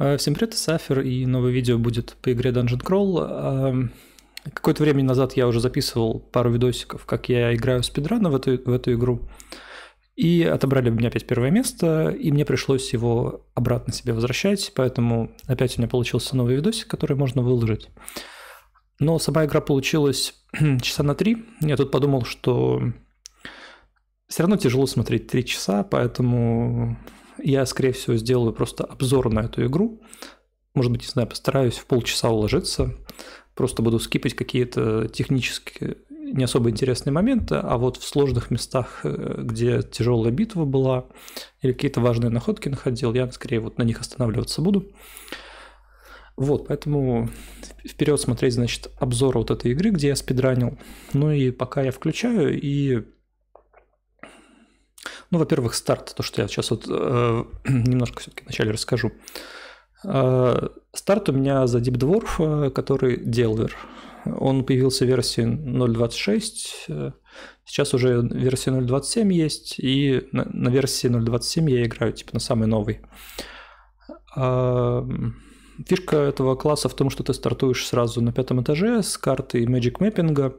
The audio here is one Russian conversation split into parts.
А, всем привет, это Сафер, и новое видео будет по игре Dungeon Crawl. А, какое-то время назад я уже записывал пару видосиков, как я играю спидрана в эту, в эту игру, и отобрали у меня опять первое место, и мне пришлось его обратно себе возвращать, поэтому опять у меня получился новый видосик, который можно выложить. Но сама игра получилась часа на три. Я тут подумал, что все равно тяжело смотреть три часа, поэтому я, скорее всего, сделаю просто обзор на эту игру. Может быть, не знаю, постараюсь в полчаса уложиться. Просто буду скипать какие-то технические не особо интересные моменты, а вот в сложных местах, э, где тяжелая битва была или какие-то важные находки находил, я скорее вот на них останавливаться буду. Вот, поэтому вперед смотреть, значит, обзор вот этой игры, где я спидранил. Ну и пока я включаю и ну, во-первых, старт, то, что я сейчас вот э, немножко все-таки вначале расскажу. Э, старт у меня за Deep Dwarf, э, который Delver. Он появился в версии 0.26, э, сейчас уже версия 0.27 есть, и на, на версии 0.27 я играю, типа, на самый новый. Э, фишка этого класса в том, что ты стартуешь сразу на пятом этаже с карты Magic Mapping,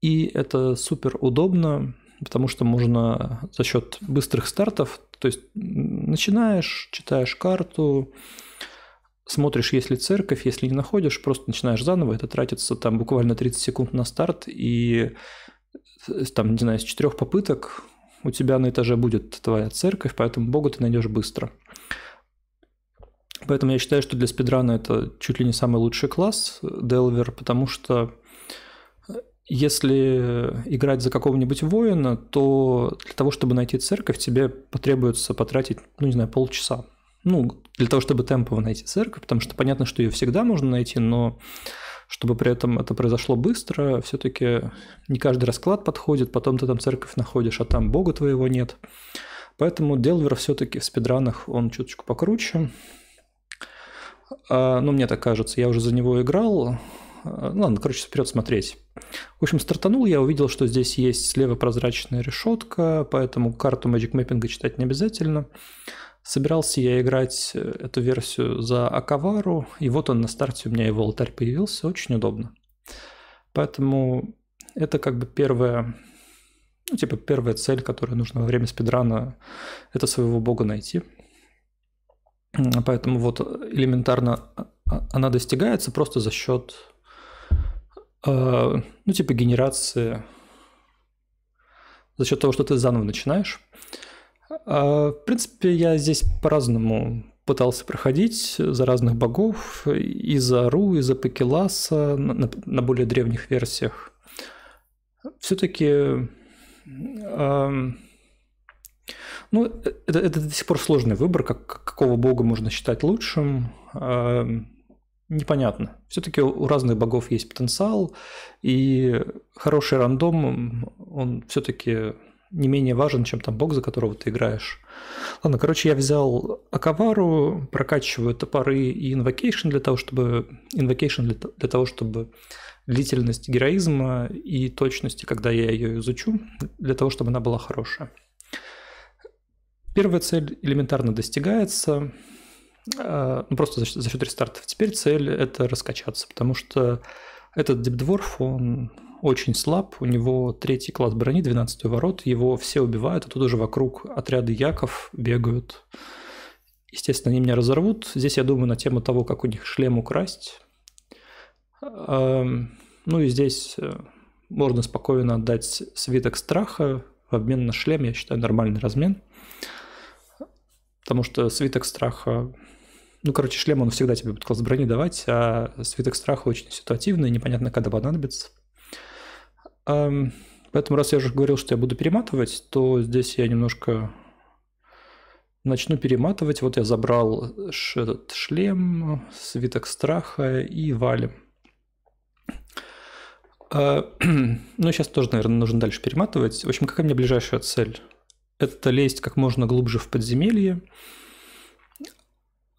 и это супер удобно, потому что можно за счет быстрых стартов, то есть начинаешь, читаешь карту, смотришь, есть ли церковь, если не находишь, просто начинаешь заново, это тратится там буквально 30 секунд на старт, и э, там, не знаю, из четырех попыток у тебя на этаже будет твоя церковь, поэтому Бога ты найдешь быстро. Поэтому я считаю, что для спидрана это чуть ли не самый лучший класс э, Делвер, потому что если играть за какого-нибудь воина, то для того, чтобы найти церковь, тебе потребуется потратить, ну, не знаю, полчаса. Ну, для того, чтобы темпово найти церковь, потому что понятно, что ее всегда можно найти, но чтобы при этом это произошло быстро, все-таки не каждый расклад подходит, потом ты там церковь находишь, а там бога твоего нет. Поэтому Делвер все-таки в спидранах он чуточку покруче. А, ну, мне так кажется, я уже за него играл, Э, ну ладно, короче, вперед смотреть. В общем, стартанул, я увидел, что здесь есть слева прозрачная решетка, поэтому карту Magic Mapping читать не обязательно. Собирался я играть э, эту версию за Акавару, и вот он на старте у меня его алтарь появился, очень удобно. Поэтому это как бы первая, ну типа первая цель, которую нужно во время спидрана, это своего бога найти. Поэтому вот элементарно а, а, она достигается просто за счет а, ну, типа генерации за счет того, что ты заново начинаешь. А, в принципе, я здесь по-разному пытался проходить за разных богов, и за Ру, и за Пакеласа на, более древних версиях. Все-таки... ну, э, это, это до сих пор сложный выбор, как, какого бога можно считать лучшим непонятно. Все-таки у разных богов есть потенциал, и хороший рандом, он все-таки не менее важен, чем там бог, за которого ты играешь. Ладно, короче, я взял Акавару, прокачиваю топоры и инвокейшн для того, чтобы... Инвокейшн для, для того, чтобы длительность героизма и точности, когда я ее изучу, для того, чтобы она была хорошая. Первая цель элементарно достигается – а, ну просто за счет, за счет рестартов. Теперь цель это раскачаться, потому что этот Дипдворф, он очень слаб, у него третий класс брони, 12 ворот, его все убивают, а тут уже вокруг отряды яков бегают. Естественно, они меня разорвут. Здесь я думаю на тему того, как у них шлем украсть. Ну и здесь э, можно спокойно отдать свиток страха в обмен на шлем, я считаю, нормальный размен. Потому что свиток страха ну, короче, шлем он всегда тебе будет класс брони давать, а свиток страха очень ситуативный, непонятно, когда понадобится. Эм, поэтому, раз я уже говорил, что я буду перематывать, то здесь я немножко начну перематывать. Вот я забрал этот шлем, свиток страха и валим. Э, ну, сейчас тоже, наверное, нужно дальше перематывать. В общем, какая мне ближайшая цель? Это лезть как можно глубже в подземелье,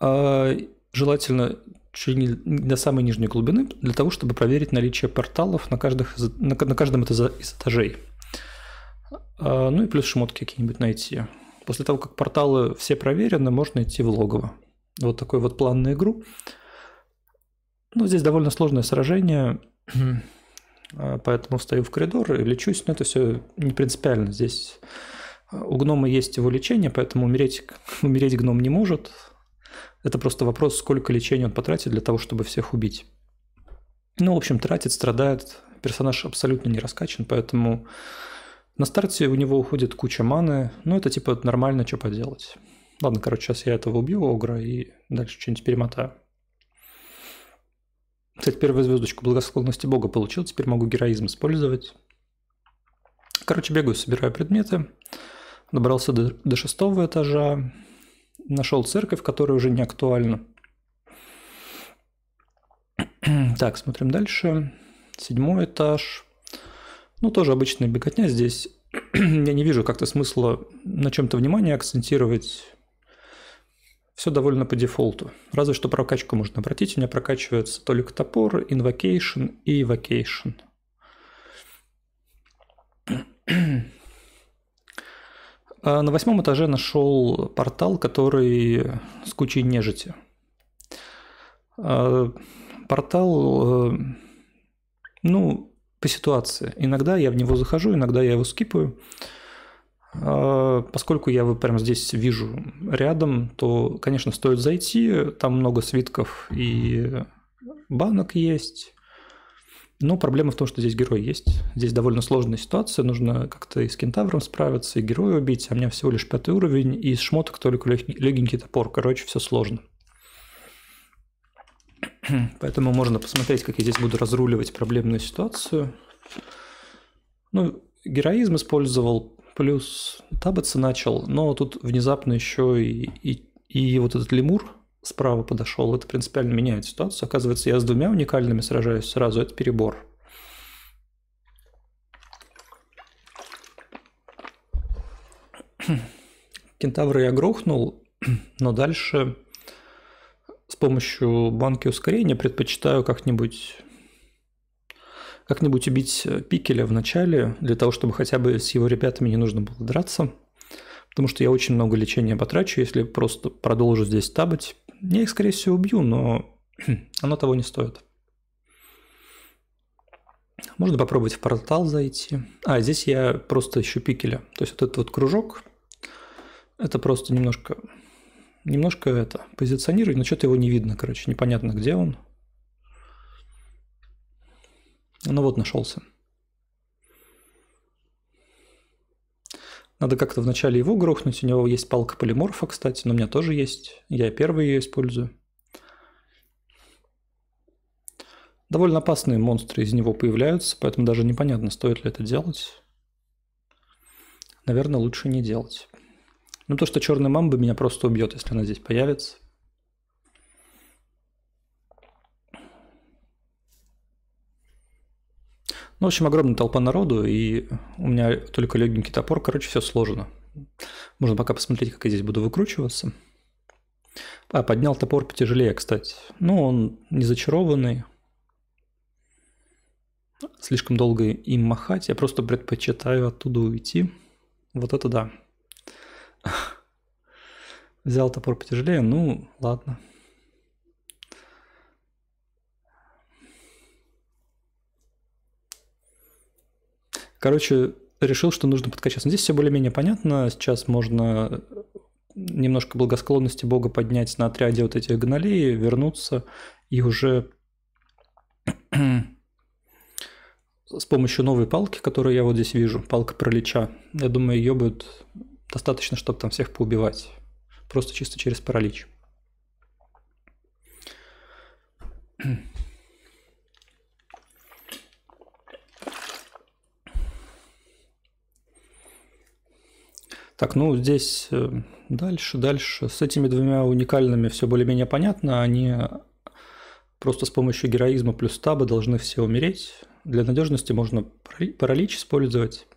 а, желательно чуть не до самой нижней глубины, для того, чтобы проверить наличие порталов на, каждых, на, на каждом из этажей. А, ну и плюс шмотки какие-нибудь найти. После того, как порталы все проверены, можно идти в логово. Вот такой вот план на игру. Ну, здесь довольно сложное сражение, а, поэтому встаю в коридор и лечусь, но это все не принципиально. Здесь у гнома есть его лечение, поэтому умереть, умереть гном не может. Это просто вопрос, сколько лечения он потратит для того, чтобы всех убить. Ну, в общем, тратит, страдает. Персонаж абсолютно не раскачан, поэтому на старте у него уходит куча маны. Ну, это типа нормально, что поделать. Ладно, короче, сейчас я этого убью, Огра, и дальше что-нибудь перемотаю. Кстати, первую звездочку благосклонности Бога получил, теперь могу героизм использовать. Короче, бегаю, собираю предметы. Добрался до, до шестого этажа нашел церковь, которая уже не актуальна. Так, смотрим дальше. Седьмой этаж. Ну, тоже обычная беготня здесь. Я не вижу как-то смысла на чем-то внимание акцентировать. Все довольно по дефолту. Разве что прокачку можно обратить. У меня прокачивается только топор, инвокейшн и вакейшн. А на восьмом этаже нашел портал, который с кучей нежити. А, портал, э, ну, по ситуации. Иногда я в него захожу, иногда я его скипаю. А, поскольку я его прямо здесь вижу рядом, то, конечно, стоит зайти. Там много свитков и банок есть. Ну, проблема в том, что здесь герой есть. Здесь довольно сложная ситуация, нужно как-то и с кентавром справиться, и героя убить, а у меня всего лишь пятый уровень, и из шмоток только легенький топор, короче, все сложно. Поэтому можно посмотреть, как я здесь буду разруливать проблемную ситуацию. Ну, героизм использовал, плюс табаться начал, но тут внезапно еще и, и, и вот этот лемур – справа подошел, это принципиально меняет ситуацию. Оказывается, я с двумя уникальными сражаюсь сразу, это перебор. Кентавра я грохнул, но дальше с помощью банки ускорения предпочитаю как-нибудь как-нибудь убить э, пикеля в начале, для того, чтобы хотя бы с его ребятами не нужно было драться. Потому что я очень много лечения потрачу, если просто продолжу здесь табать. Я их, скорее всего, убью, но оно того не стоит. Можно попробовать в портал зайти. А, здесь я просто ищу пикеля. То есть вот этот вот кружок, это просто немножко, немножко это, позиционирование, но что-то его не видно, короче, непонятно, где он. Ну вот, нашелся. Надо как-то вначале его грохнуть. У него есть палка полиморфа, кстати, но у меня тоже есть. Я первый ее использую. Довольно опасные монстры из него появляются, поэтому даже непонятно, стоит ли это делать. Наверное, лучше не делать. Ну то, что черная мамба меня просто убьет, если она здесь появится. Ну, в общем, огромная толпа народу, и у меня только легенький топор, короче, все сложно. Можно пока посмотреть, как я здесь буду выкручиваться. А, поднял топор потяжелее, кстати. Ну, он не зачарованный. Слишком долго им махать. Я просто предпочитаю оттуда уйти. Вот это да. Взял топор потяжелее, ну ладно. Короче, решил, что нужно подкачаться. Но здесь все более-менее понятно. Сейчас можно немножко благосклонности Бога поднять на отряде вот этих гнолей, вернуться и уже с помощью новой палки, которую я вот здесь вижу, палка пролича, я думаю, ее будет достаточно, чтобы там всех поубивать. Просто чисто через паралич. Так, ну здесь э, дальше, дальше. С этими двумя уникальными все более-менее понятно. Они просто с помощью героизма плюс таба должны все умереть. Для надежности можно паралич использовать.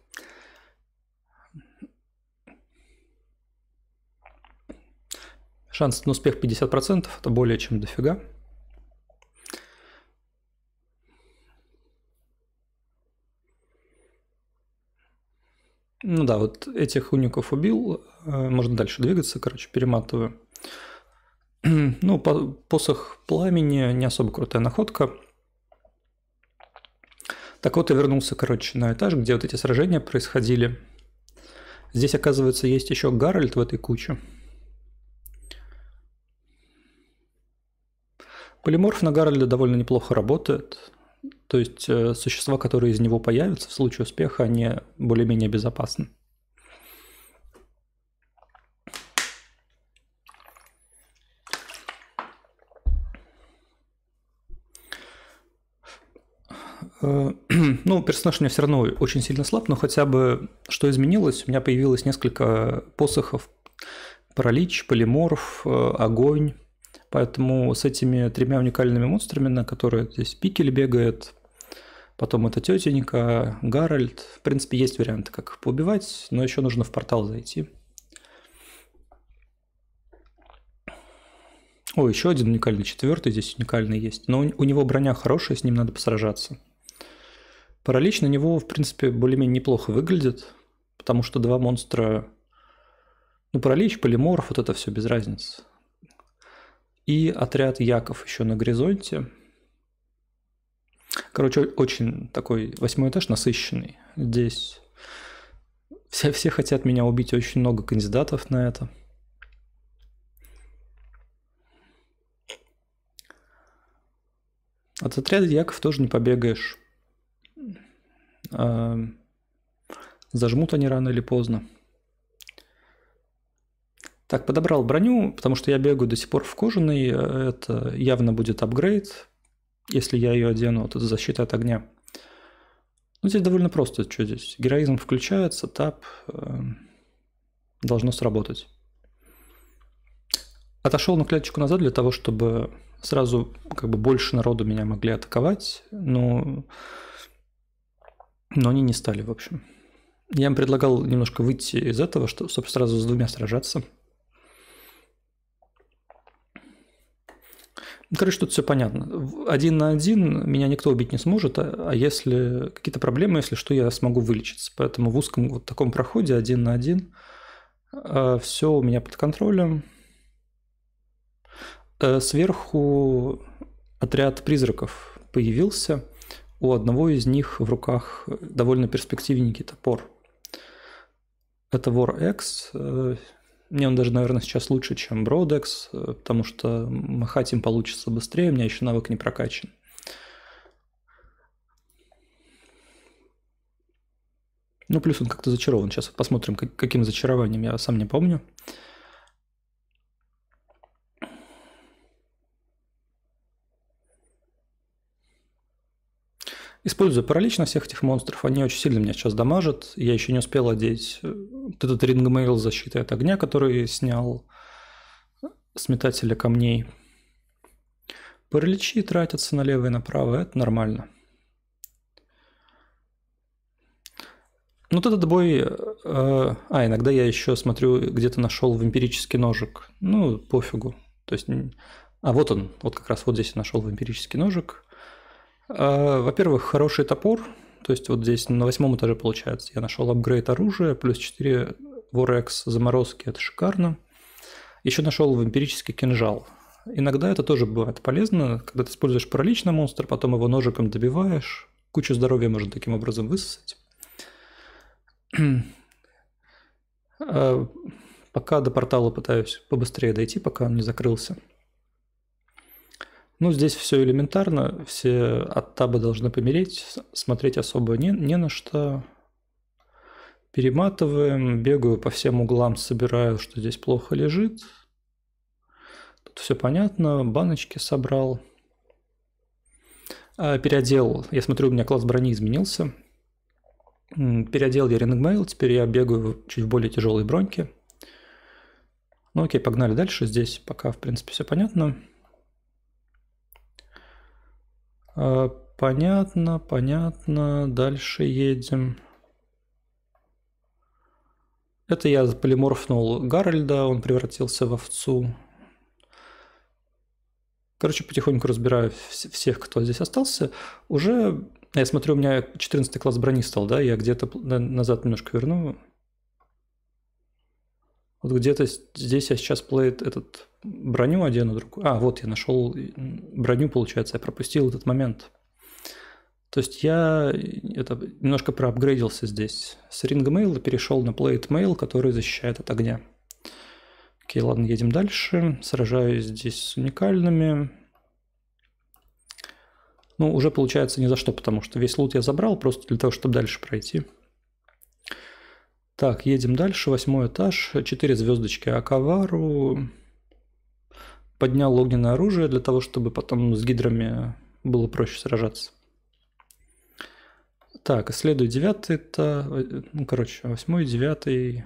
Шанс на успех 50%, это более чем дофига. Ну да, вот этих уников убил. Э, можно дальше двигаться, короче, перематываю. Ну, посох пламени не особо крутая находка. Так вот, я вернулся, короче, на этаж, где вот эти сражения происходили. Здесь, оказывается, есть еще Гарольд в этой куче. Полиморф на Гарольда довольно неплохо работает. То есть э, существа, которые из него появятся в случае успеха, они более-менее безопасны. Э, ну, персонаж у меня все равно очень сильно слаб, но хотя бы что изменилось, у меня появилось несколько посохов. Паралич, полиморф, э, огонь, Поэтому с этими тремя уникальными монстрами, на которые здесь Пикель бегает, потом это тетенька, Гарольд. В принципе, есть вариант как поубивать, но еще нужно в портал зайти. О, еще один уникальный, четвертый здесь уникальный есть. Но у него броня хорошая, с ним надо посражаться. Паралич на него, в принципе, более-менее неплохо выглядит, потому что два монстра... Ну, паралич, полиморф, вот это все без разницы. И отряд Яков еще на горизонте. Короче, очень такой восьмой этаж насыщенный. Здесь все, все хотят меня убить, очень много кандидатов на это. От отряда Яков тоже не побегаешь. А, зажмут они рано или поздно. Так, подобрал броню, потому что я бегаю до сих пор в кожаной. Э, это явно будет апгрейд. Если я ее одену, то защита от огня. Ну, здесь довольно просто, что здесь. Героизм включается, тап. Э, должно сработать. Отошел на клеточку назад для того, чтобы сразу как бы больше народу меня могли атаковать, но, но они не стали, в общем. Я им предлагал немножко выйти из этого, чтобы, собственно, сразу с двумя сражаться – Короче, тут все понятно. Один на один меня никто убить не сможет, а, а если какие-то проблемы, если что, я смогу вылечиться. Поэтому в узком вот таком проходе один на один а, все у меня под контролем. Э, сверху отряд призраков появился. У одного из них в руках довольно перспективненький топор. Это War X, мне он даже, наверное, сейчас лучше, чем Бродекс, э, потому что махать им получится быстрее, у меня еще навык не прокачан. Ну, плюс он как-то зачарован. Сейчас посмотрим, каким зачарованием, я сам не помню. Использую на всех этих монстров, они очень сильно меня сейчас дамажат. Я еще не успел одеть э, этот рингмейл защиты от огня, который снял э, сметателя камней. Параличи тратятся налево и направо, это нормально. Ну, вот этот бой... Э, э, а, иногда я еще смотрю, где-то нашел в эмпирический ножик. Ну, пофигу. То есть... А вот он, вот как раз вот здесь я нашел в эмпирический ножик. А, во-первых, хороший топор. То есть вот здесь на восьмом этаже получается. Я нашел апгрейд оружия, плюс 4 Ворекс заморозки, это шикарно. Еще нашел в эмпирический кинжал. Иногда это тоже бывает полезно, когда ты используешь паралично монстр, потом его ножиком добиваешь. Кучу здоровья можно таким образом высосать. А, пока до портала пытаюсь побыстрее дойти, пока он не закрылся. Ну, здесь все элементарно, все от таба должны помереть, смотреть особо не, не на что. Перематываем, бегаю по всем углам, собираю, что здесь плохо лежит. Тут все понятно, баночки собрал. А, переодел, я смотрю, у меня класс брони изменился. Переодел я Рингмейл, теперь я бегаю чуть в более тяжелой броньке. Ну окей, погнали дальше, здесь пока, в принципе, все понятно. А, понятно, понятно. Дальше едем. Это я полиморфнул Гарольда, он превратился в овцу. Короче, потихоньку разбираю всех, кто здесь остался. Уже, я смотрю, у меня 14 класс брони стал, да? Я где-то назад немножко верну. Вот где-то здесь я сейчас плейт этот броню одену а другую. А, вот я нашел броню, получается, я пропустил этот момент. То есть я э, это, немножко проапгрейдился здесь. С рингмейла перешел на плейт-мейл, который защищает от огня. Окей, ладно, едем дальше. Сражаюсь здесь с уникальными. Ну, уже получается ни за что, потому что весь лут я забрал, просто для того, чтобы дальше пройти. Так, едем дальше. Восьмой этаж. Четыре звездочки Акавару. Поднял огненное оружие для того, чтобы потом с гидрами было проще сражаться. Так, исследуй девятый это... Ну, короче, восьмой, девятый...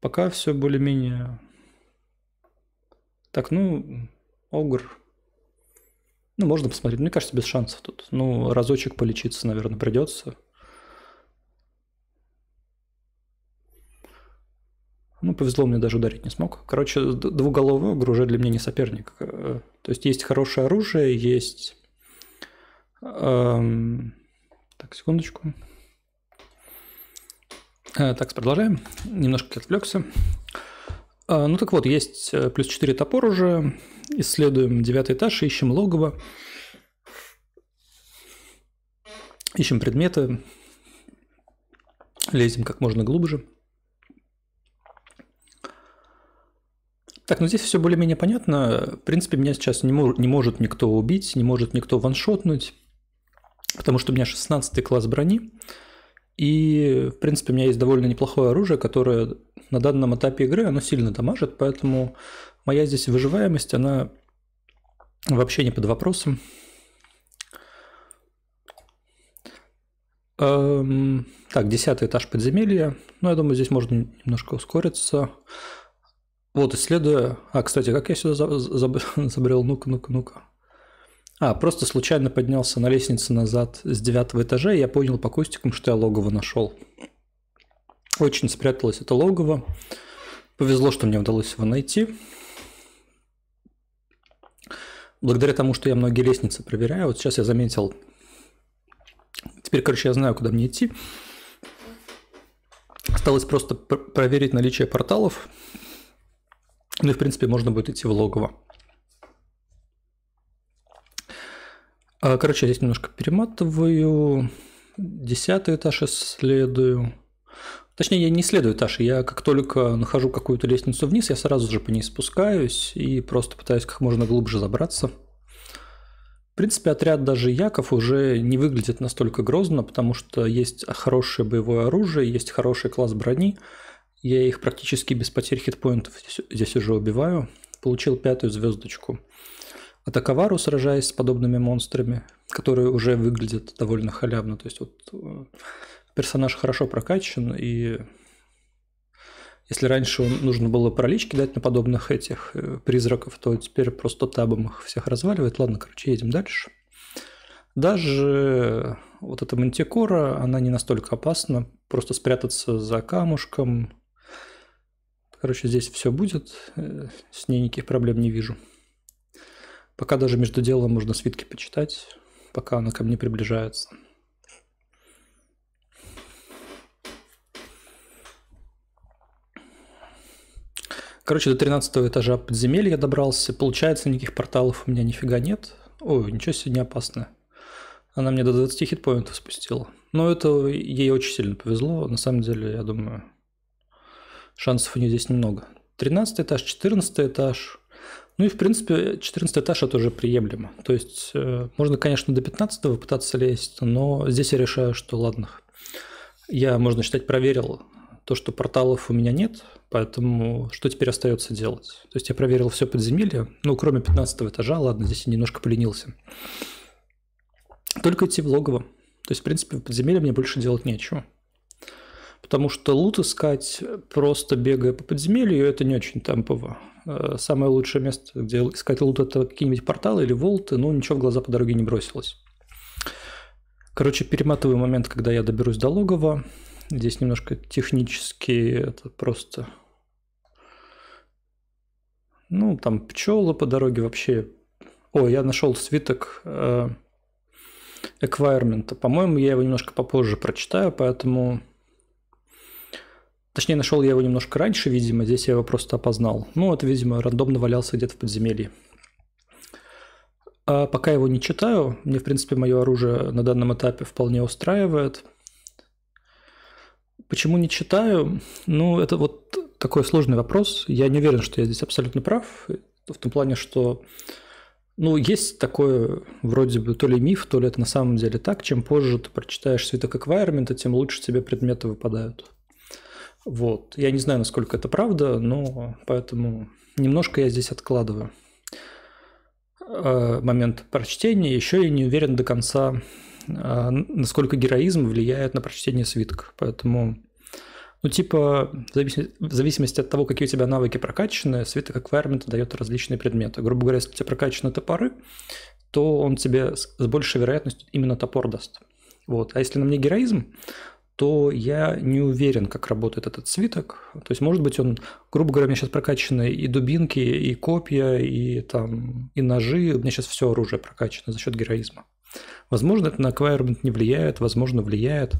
Пока все более-менее... Так, ну, Огр... Ну, можно посмотреть. Мне кажется, без шансов тут. Ну, разочек полечиться, наверное, придется. Ну, повезло, мне даже ударить не смог. Короче, двуголовый огр уже для меня не соперник. Э, то есть есть хорошее оружие, есть... Эм... Так, секундочку. Э, так, продолжаем. Немножко отвлекся. Э, ну так вот, есть э, плюс 4 топор уже. Исследуем девятый этаж, ищем логово. Ищем предметы. Лезем как можно глубже. Так, ну здесь все более-менее понятно. В принципе, меня сейчас не, мож- не может никто убить, не может никто ваншотнуть, потому что у меня 16 класс брони, и, в принципе, у меня есть довольно неплохое оружие, которое на данном этапе игры, оно сильно дамажит, поэтому моя здесь выживаемость, она вообще не под вопросом. Эм, так, десятый этаж подземелья. Ну, я думаю, здесь можно немножко ускориться. Вот, исследуя... А, кстати, как я сюда забрел? Ну-ка, ну-ка, ну-ка. А, просто случайно поднялся на лестнице назад с девятого этажа, и я понял по кустикам, что я логово нашел. Очень спряталось это логово. Повезло, что мне удалось его найти. Благодаря тому, что я многие лестницы проверяю, вот сейчас я заметил... Теперь, короче, я знаю, куда мне идти. Осталось просто пр проверить наличие порталов ну и, в принципе, можно будет идти в логово. А, короче, я здесь немножко перематываю. Десятый этаж исследую. Точнее, я не исследую этаж. Я как только нахожу какую-то лестницу вниз, я сразу же по ней спускаюсь и просто пытаюсь как можно глубже забраться. В принципе, отряд даже Яков уже не выглядит настолько грозно, потому что есть хорошее боевое оружие, есть хороший класс брони – я их практически без потерь хитпоинтов здесь уже убиваю. Получил пятую звездочку. Атаковару, сражаясь с подобными монстрами, которые уже выглядят довольно халявно. То есть вот э, персонаж хорошо прокачан, и если раньше нужно было пролички дать на подобных этих э, призраков, то теперь просто табом их всех разваливает. Ладно, короче, едем дальше. Даже вот эта мантикора, она не настолько опасна. Просто спрятаться за камушком, Короче, здесь все будет, э, с ней никаких проблем не вижу. Пока даже между делом можно свитки почитать, пока она ко мне приближается. Короче, до 13 этажа подземелья добрался. Получается, никаких порталов у меня нифига нет. Ой, ничего себе не опасно. Она мне до 20 хитпоинтов спустила. Но это ей очень сильно повезло. На самом деле, я думаю, шансов у нее здесь немного. 13 этаж, 14 этаж. Ну и, в принципе, 14 этаж это уже приемлемо. То есть э, можно, конечно, до 15 пытаться лезть, но здесь я решаю, что ладно. Я, можно считать, проверил то, что порталов у меня нет, поэтому что теперь остается делать? То есть я проверил все подземелье, ну, кроме 15 этажа, ладно, здесь я немножко поленился. Только идти в логово. То есть, в принципе, в подземелье мне больше делать нечего. Потому что лут искать просто бегая по подземелью, это не очень темпово. Э, самое лучшее место, где искать лут, это какие-нибудь порталы или волты, ну ничего в глаза по дороге не бросилось. Короче, перематываю момент, когда я доберусь до логова. Здесь немножко технически это просто... Ну, там пчелы по дороге вообще... О, я нашел свиток э, эквайрмента. По-моему, я его немножко попозже прочитаю, поэтому Точнее, нашел я его немножко раньше, видимо, здесь я его просто опознал. Ну, это, видимо, рандомно валялся где-то в подземелье. А пока его не читаю, мне, в принципе, мое оружие на данном этапе вполне устраивает. Почему не читаю? Ну, это вот такой сложный вопрос. Я не уверен, что я здесь абсолютно прав. В том плане, что ну, есть такое вроде бы то ли миф, то ли это на самом деле так. Чем позже ты прочитаешь свиток эквайрмента, тем лучше тебе предметы выпадают. Вот. Я не знаю, насколько это правда, но поэтому немножко я здесь откладываю э, момент прочтения. Еще я не уверен до конца, э, насколько героизм влияет на прочтение свитка. Поэтому, ну, типа, в, зависимости от того, какие у тебя навыки прокачаны, свиток эквайрмент дает различные предметы. Грубо говоря, если у тебя прокачаны топоры, то он тебе с большей вероятностью именно топор даст. Вот. А если на мне героизм, то я не уверен, как работает этот свиток. То есть, может быть, он, грубо говоря, у меня сейчас прокачаны и дубинки, и копья, и там, и ножи. У меня сейчас все оружие прокачано за счет героизма. Возможно, это на аквайрмент не влияет, возможно, влияет.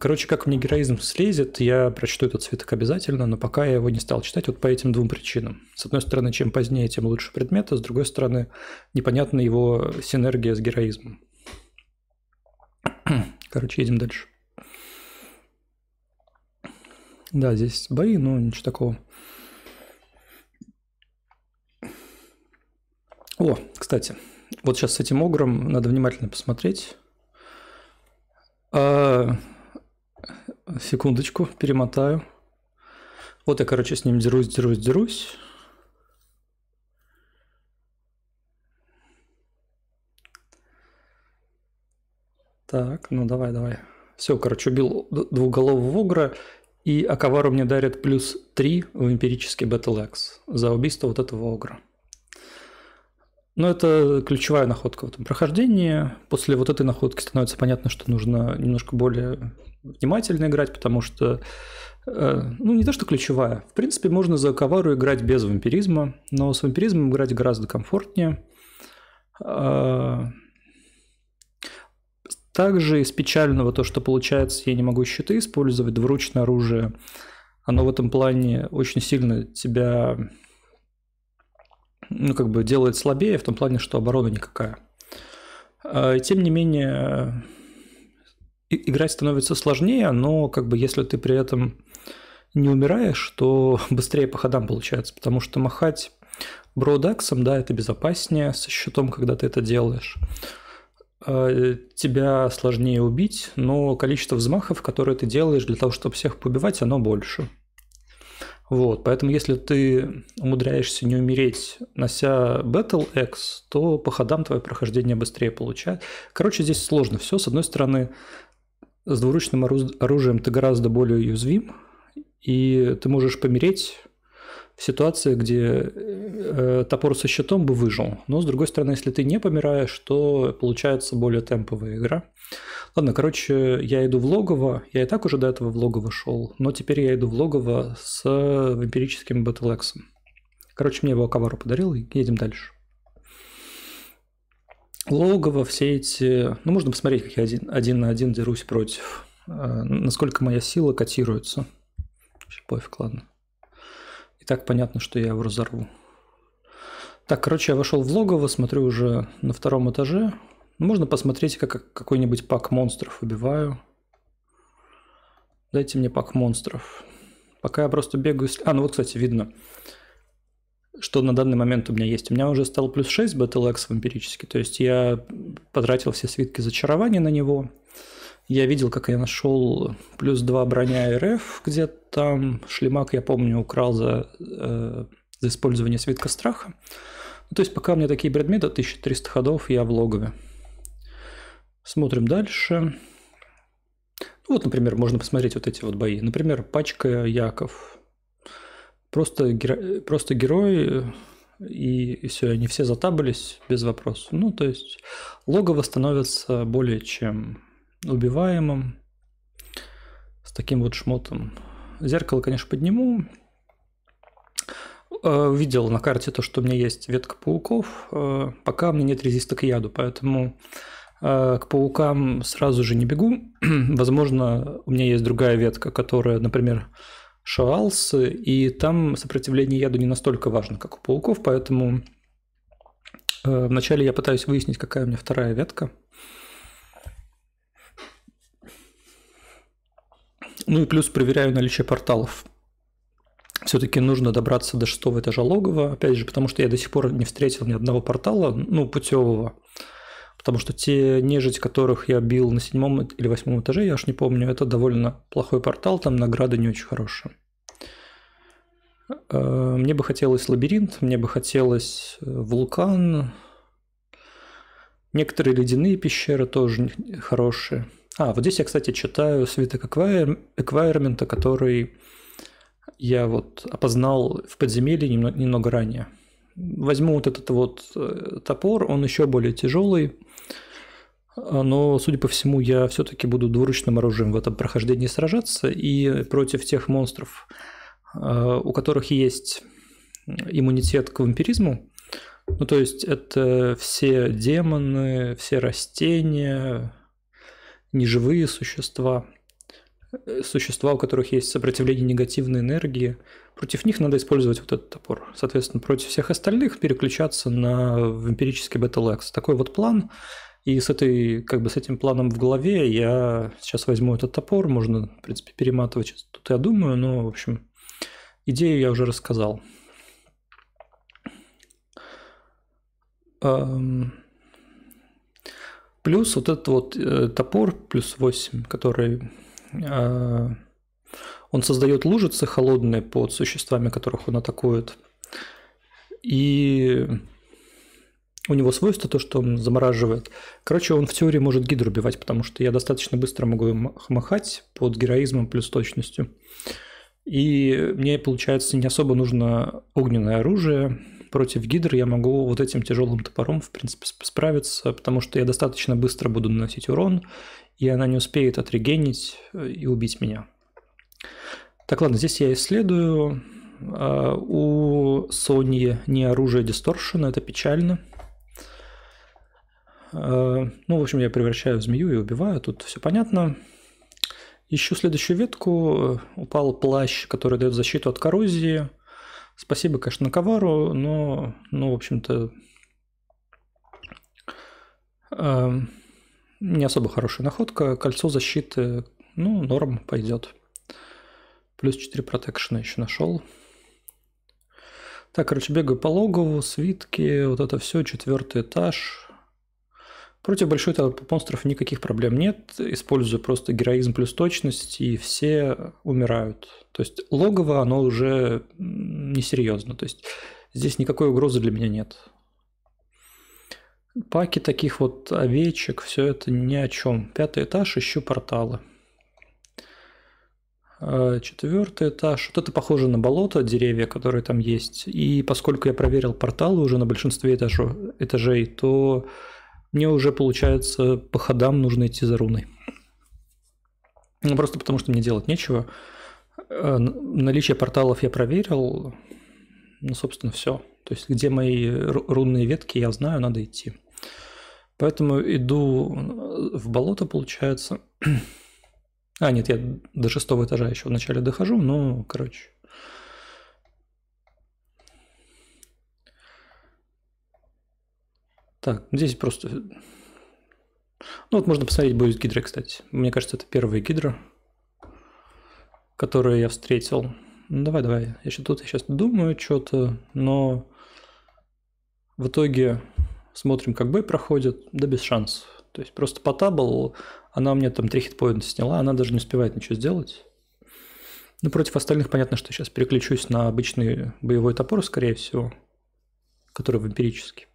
Короче, как мне героизм слезет, я прочту этот свиток обязательно, но пока я его не стал читать вот по этим двум причинам. С одной стороны, чем позднее, тем лучше предмета, с другой стороны, непонятна его синергия с героизмом. Короче, едем дальше. Да, здесь бои, но ничего такого. О, кстати, вот сейчас с этим огром надо внимательно посмотреть. А, секундочку, перемотаю. Вот я, короче, с ним дерусь, дерусь, дерусь. Так, ну давай, давай. Все, короче, убил двухголового огра и Акавару мне дарят плюс 3 в эмпирический Battle за убийство вот этого огра. Но это ключевая находка в этом прохождении. После вот этой находки становится понятно, что нужно немножко более внимательно играть, потому что, э, ну, не то, что ключевая. В принципе, можно за Акавару играть без вампиризма, но с вампиризмом играть гораздо комфортнее. А, также из печального то, что получается, я не могу щиты использовать, двуручное оружие. Оно в этом плане очень сильно тебя ну, как бы делает слабее в том плане, что оборона никакая. А, и тем не менее, играть становится сложнее, но как бы если ты при этом не умираешь, то быстрее по ходам получается, потому что махать бродаксом, да, это безопаснее со счетом, когда ты это делаешь. Э, тебя сложнее убить, но количество взмахов, которые ты делаешь для того, чтобы всех побивать, оно больше. Вот, поэтому если ты умудряешься не умереть, нося Battle X, то по ходам твое прохождение быстрее получает. Короче, здесь сложно все. С одной стороны, с двуручным оружием ты гораздо более уязвим, и ты можешь помереть ситуация, где э, топор со щитом бы выжил. Но, с другой стороны, если ты не помираешь, то получается более темповая игра. Ладно, короче, я иду в логово. Я и так уже до этого в логово шел, но теперь я иду в логово с эмпирическим батлексом. Короче, мне его Ковару подарил, и едем дальше. Логово, все эти... Ну, можно посмотреть, как я один, один на один дерусь против. Э, насколько моя сила котируется. Вообще пофиг, ладно так понятно, что я его разорву. Так, короче, я вошел в логово, смотрю уже на втором этаже. Можно посмотреть, как какой-нибудь пак монстров убиваю. Дайте мне пак монстров. Пока я просто бегаю... А, ну вот, кстати, видно, что на данный момент у меня есть. У меня уже стал плюс 6 Battle Axe вампирический. То есть я потратил все свитки зачарования на него. Я видел, как я нашел плюс 2 броня РФ, где там шлемак, я помню, украл за, э, за использование свитка страха. Ну, то есть пока у меня такие предметы, 1300 ходов, я в логове. Смотрим дальше. Ну, вот, например, можно посмотреть вот эти вот бои. Например, пачка Яков. Просто, геро... просто герои и, и все, они все затабались без вопросов. Ну, то есть логово становится более чем убиваемым, с таким вот шмотом. Зеркало, конечно, подниму. Э, Видел на карте то, что у меня есть ветка пауков. Э, пока у меня нет резиста к яду, поэтому э, к паукам сразу же не бегу. Возможно, у меня есть другая ветка, которая, например, шаалс, и там сопротивление яду не настолько важно, как у пауков, поэтому вначале я пытаюсь выяснить, какая у меня вторая ветка. Ну и плюс проверяю наличие порталов. Все-таки нужно добраться до шестого этажа логова, опять же, потому что я до сих пор не встретил ни одного портала, ну, путевого. Потому что те нежить, которых я бил на седьмом или восьмом этаже, я аж не помню, это довольно плохой портал, там награды не очень хорошие. Э, мне бы хотелось лабиринт, мне бы хотелось э, вулкан. Некоторые ледяные пещеры тоже хорошие. А, вот здесь я, кстати, читаю свиток эквайрмента, который я вот опознал в подземелье немного, немного ранее. Возьму вот этот вот э, топор, он еще более тяжелый, а, но, судя по всему, я все-таки буду двуручным оружием в этом прохождении сражаться и против тех монстров, а, у которых есть иммунитет к вампиризму. Ну, то есть это все демоны, все растения, неживые существа, э, существа, у которых есть сопротивление негативной энергии, против них надо использовать вот этот топор. Соответственно, против всех остальных переключаться на эмпирический Battle Axe. Такой вот план. И с, этой, как бы с этим планом в голове я сейчас возьму этот топор, можно, в принципе, перематывать. Сейчас тут я думаю, но, в общем, идею я уже рассказал. Um... Плюс вот этот вот э, топор плюс 8, который э, он создает лужицы холодные под существами, которых он атакует. И у него свойство то, что он замораживает. Короче, он в теории может гидру убивать, потому что я достаточно быстро могу махать под героизмом плюс точностью. И мне, получается, не особо нужно огненное оружие, против гидр я могу вот этим тяжелым топором, в принципе, справиться, потому что я достаточно быстро буду наносить урон, и она не успеет отрегенить э, и убить меня. Так, ладно, здесь я исследую. А, у Sony не оружие дисторшена, это печально. А, ну, в общем, я превращаю в змею и убиваю, тут все понятно. Ищу следующую ветку. Упал плащ, который дает защиту от коррозии. Спасибо, конечно, ковару, но, ну, в общем-то, эм, не особо хорошая находка. Кольцо защиты, ну, норм, пойдет. Плюс 4 протекшена еще нашел. Так, короче, бегаю по логову, свитки, вот это все, четвертый этаж. Против большой толпы монстров никаких проблем нет, используя просто героизм плюс точность, и все умирают. То есть логово, оно уже несерьезно. То есть здесь никакой угрозы для меня нет. Паки таких вот овечек, все это ни о чем. Пятый этаж, ищу порталы. А, Четвертый этаж. Вот это похоже на болото, деревья, которые там есть. И поскольку я проверил порталы уже на большинстве этажу, этажей, то мне уже, получается, по ходам нужно идти за руной. Ну, просто потому что мне делать нечего. Э, наличие порталов я проверил. Ну, собственно, все. То есть, где мои рунные ветки, я знаю, надо идти. Поэтому иду э, в болото, получается. А, нет, я до шестого этажа еще вначале дохожу, но, короче, Так, здесь просто... Э, ну вот можно посмотреть бой с гидрой, кстати. Мне кажется, это первая гидра, которую я встретил. Ну давай, давай. Я еще тут я сейчас думаю что-то, но в итоге смотрим, как бой проходит, да без шансов. То есть просто потабл, она у меня там 3 хитпоинта сняла, она даже не успевает ничего сделать. Ну, против остальных понятно, что сейчас переключусь на обычный боевой топор, скорее всего, который вампирический.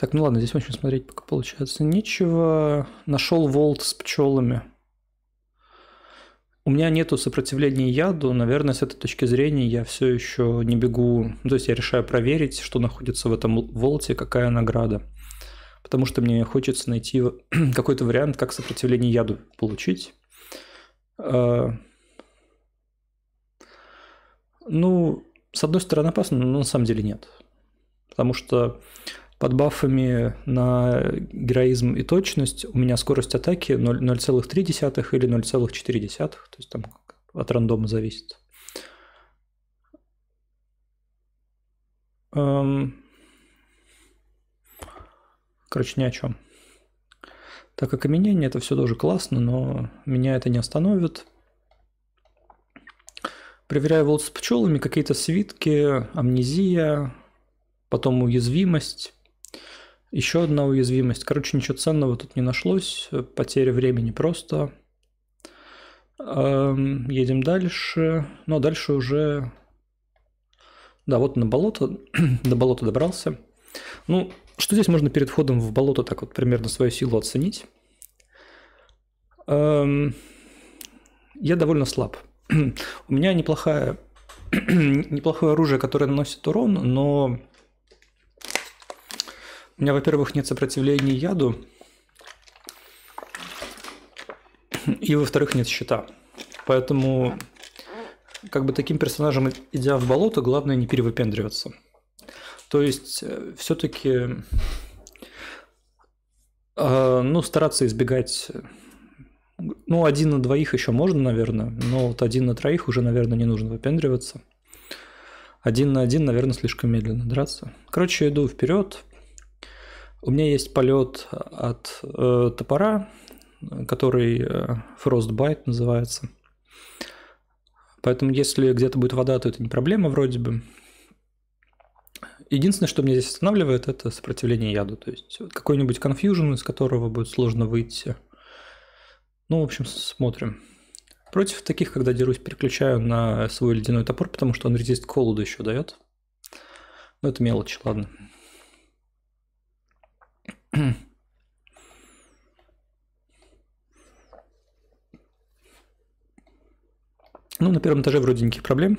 Так, ну ладно, здесь, в смотреть пока получается нечего. Нашел волт с пчелами. У меня нету сопротивления яду, наверное, с этой точки зрения я все еще не бегу, ну, то есть я решаю проверить, что находится в этом волте, какая награда. Потому что мне хочется найти какой-то вариант, как сопротивление яду получить. А, ну, с одной стороны опасно, но на самом деле нет. Потому что под бафами на героизм и точность у меня скорость атаки 0,3 или 0,4, то есть там от рандома зависит. Эм, короче, ни о чем. Так как именение это все тоже классно, но меня это не остановит. Проверяю волк с пчелами, какие-то свитки, амнезия, потом уязвимость, еще одна уязвимость. Короче, ничего ценного тут не нашлось. Потеря времени просто. Эм, едем дальше. Но ну, а дальше уже... Да, вот на болото. До болота добрался. Ну, что здесь можно перед входом в болото так вот примерно свою силу оценить? Эм, я довольно слаб. У меня неплохая, неплохое оружие, которое наносит урон, но у меня, во-первых, нет сопротивления яду. И, во-вторых, нет щита. Поэтому, как бы таким персонажем, идя в болото, главное не перевыпендриваться. То есть, э, все-таки, э, ну, стараться избегать... Э, ну, один на двоих еще можно, наверное, но вот один на троих уже, наверное, не нужно выпендриваться. Один на один, наверное, слишком медленно драться. Короче, иду вперед, у меня есть полет от э, топора, который э, Frostbite называется. Поэтому если где-то будет вода, то это не проблема вроде бы. Единственное, что меня здесь останавливает, это сопротивление яду. То есть какой-нибудь конфьюжен, из которого будет сложно выйти. Ну, в общем, смотрим. Против таких, когда дерусь, переключаю на свой ледяной топор, потому что он резист к холоду еще дает. Но ну, это мелочь, ладно. Ну, на первом этаже вроде никаких проблем.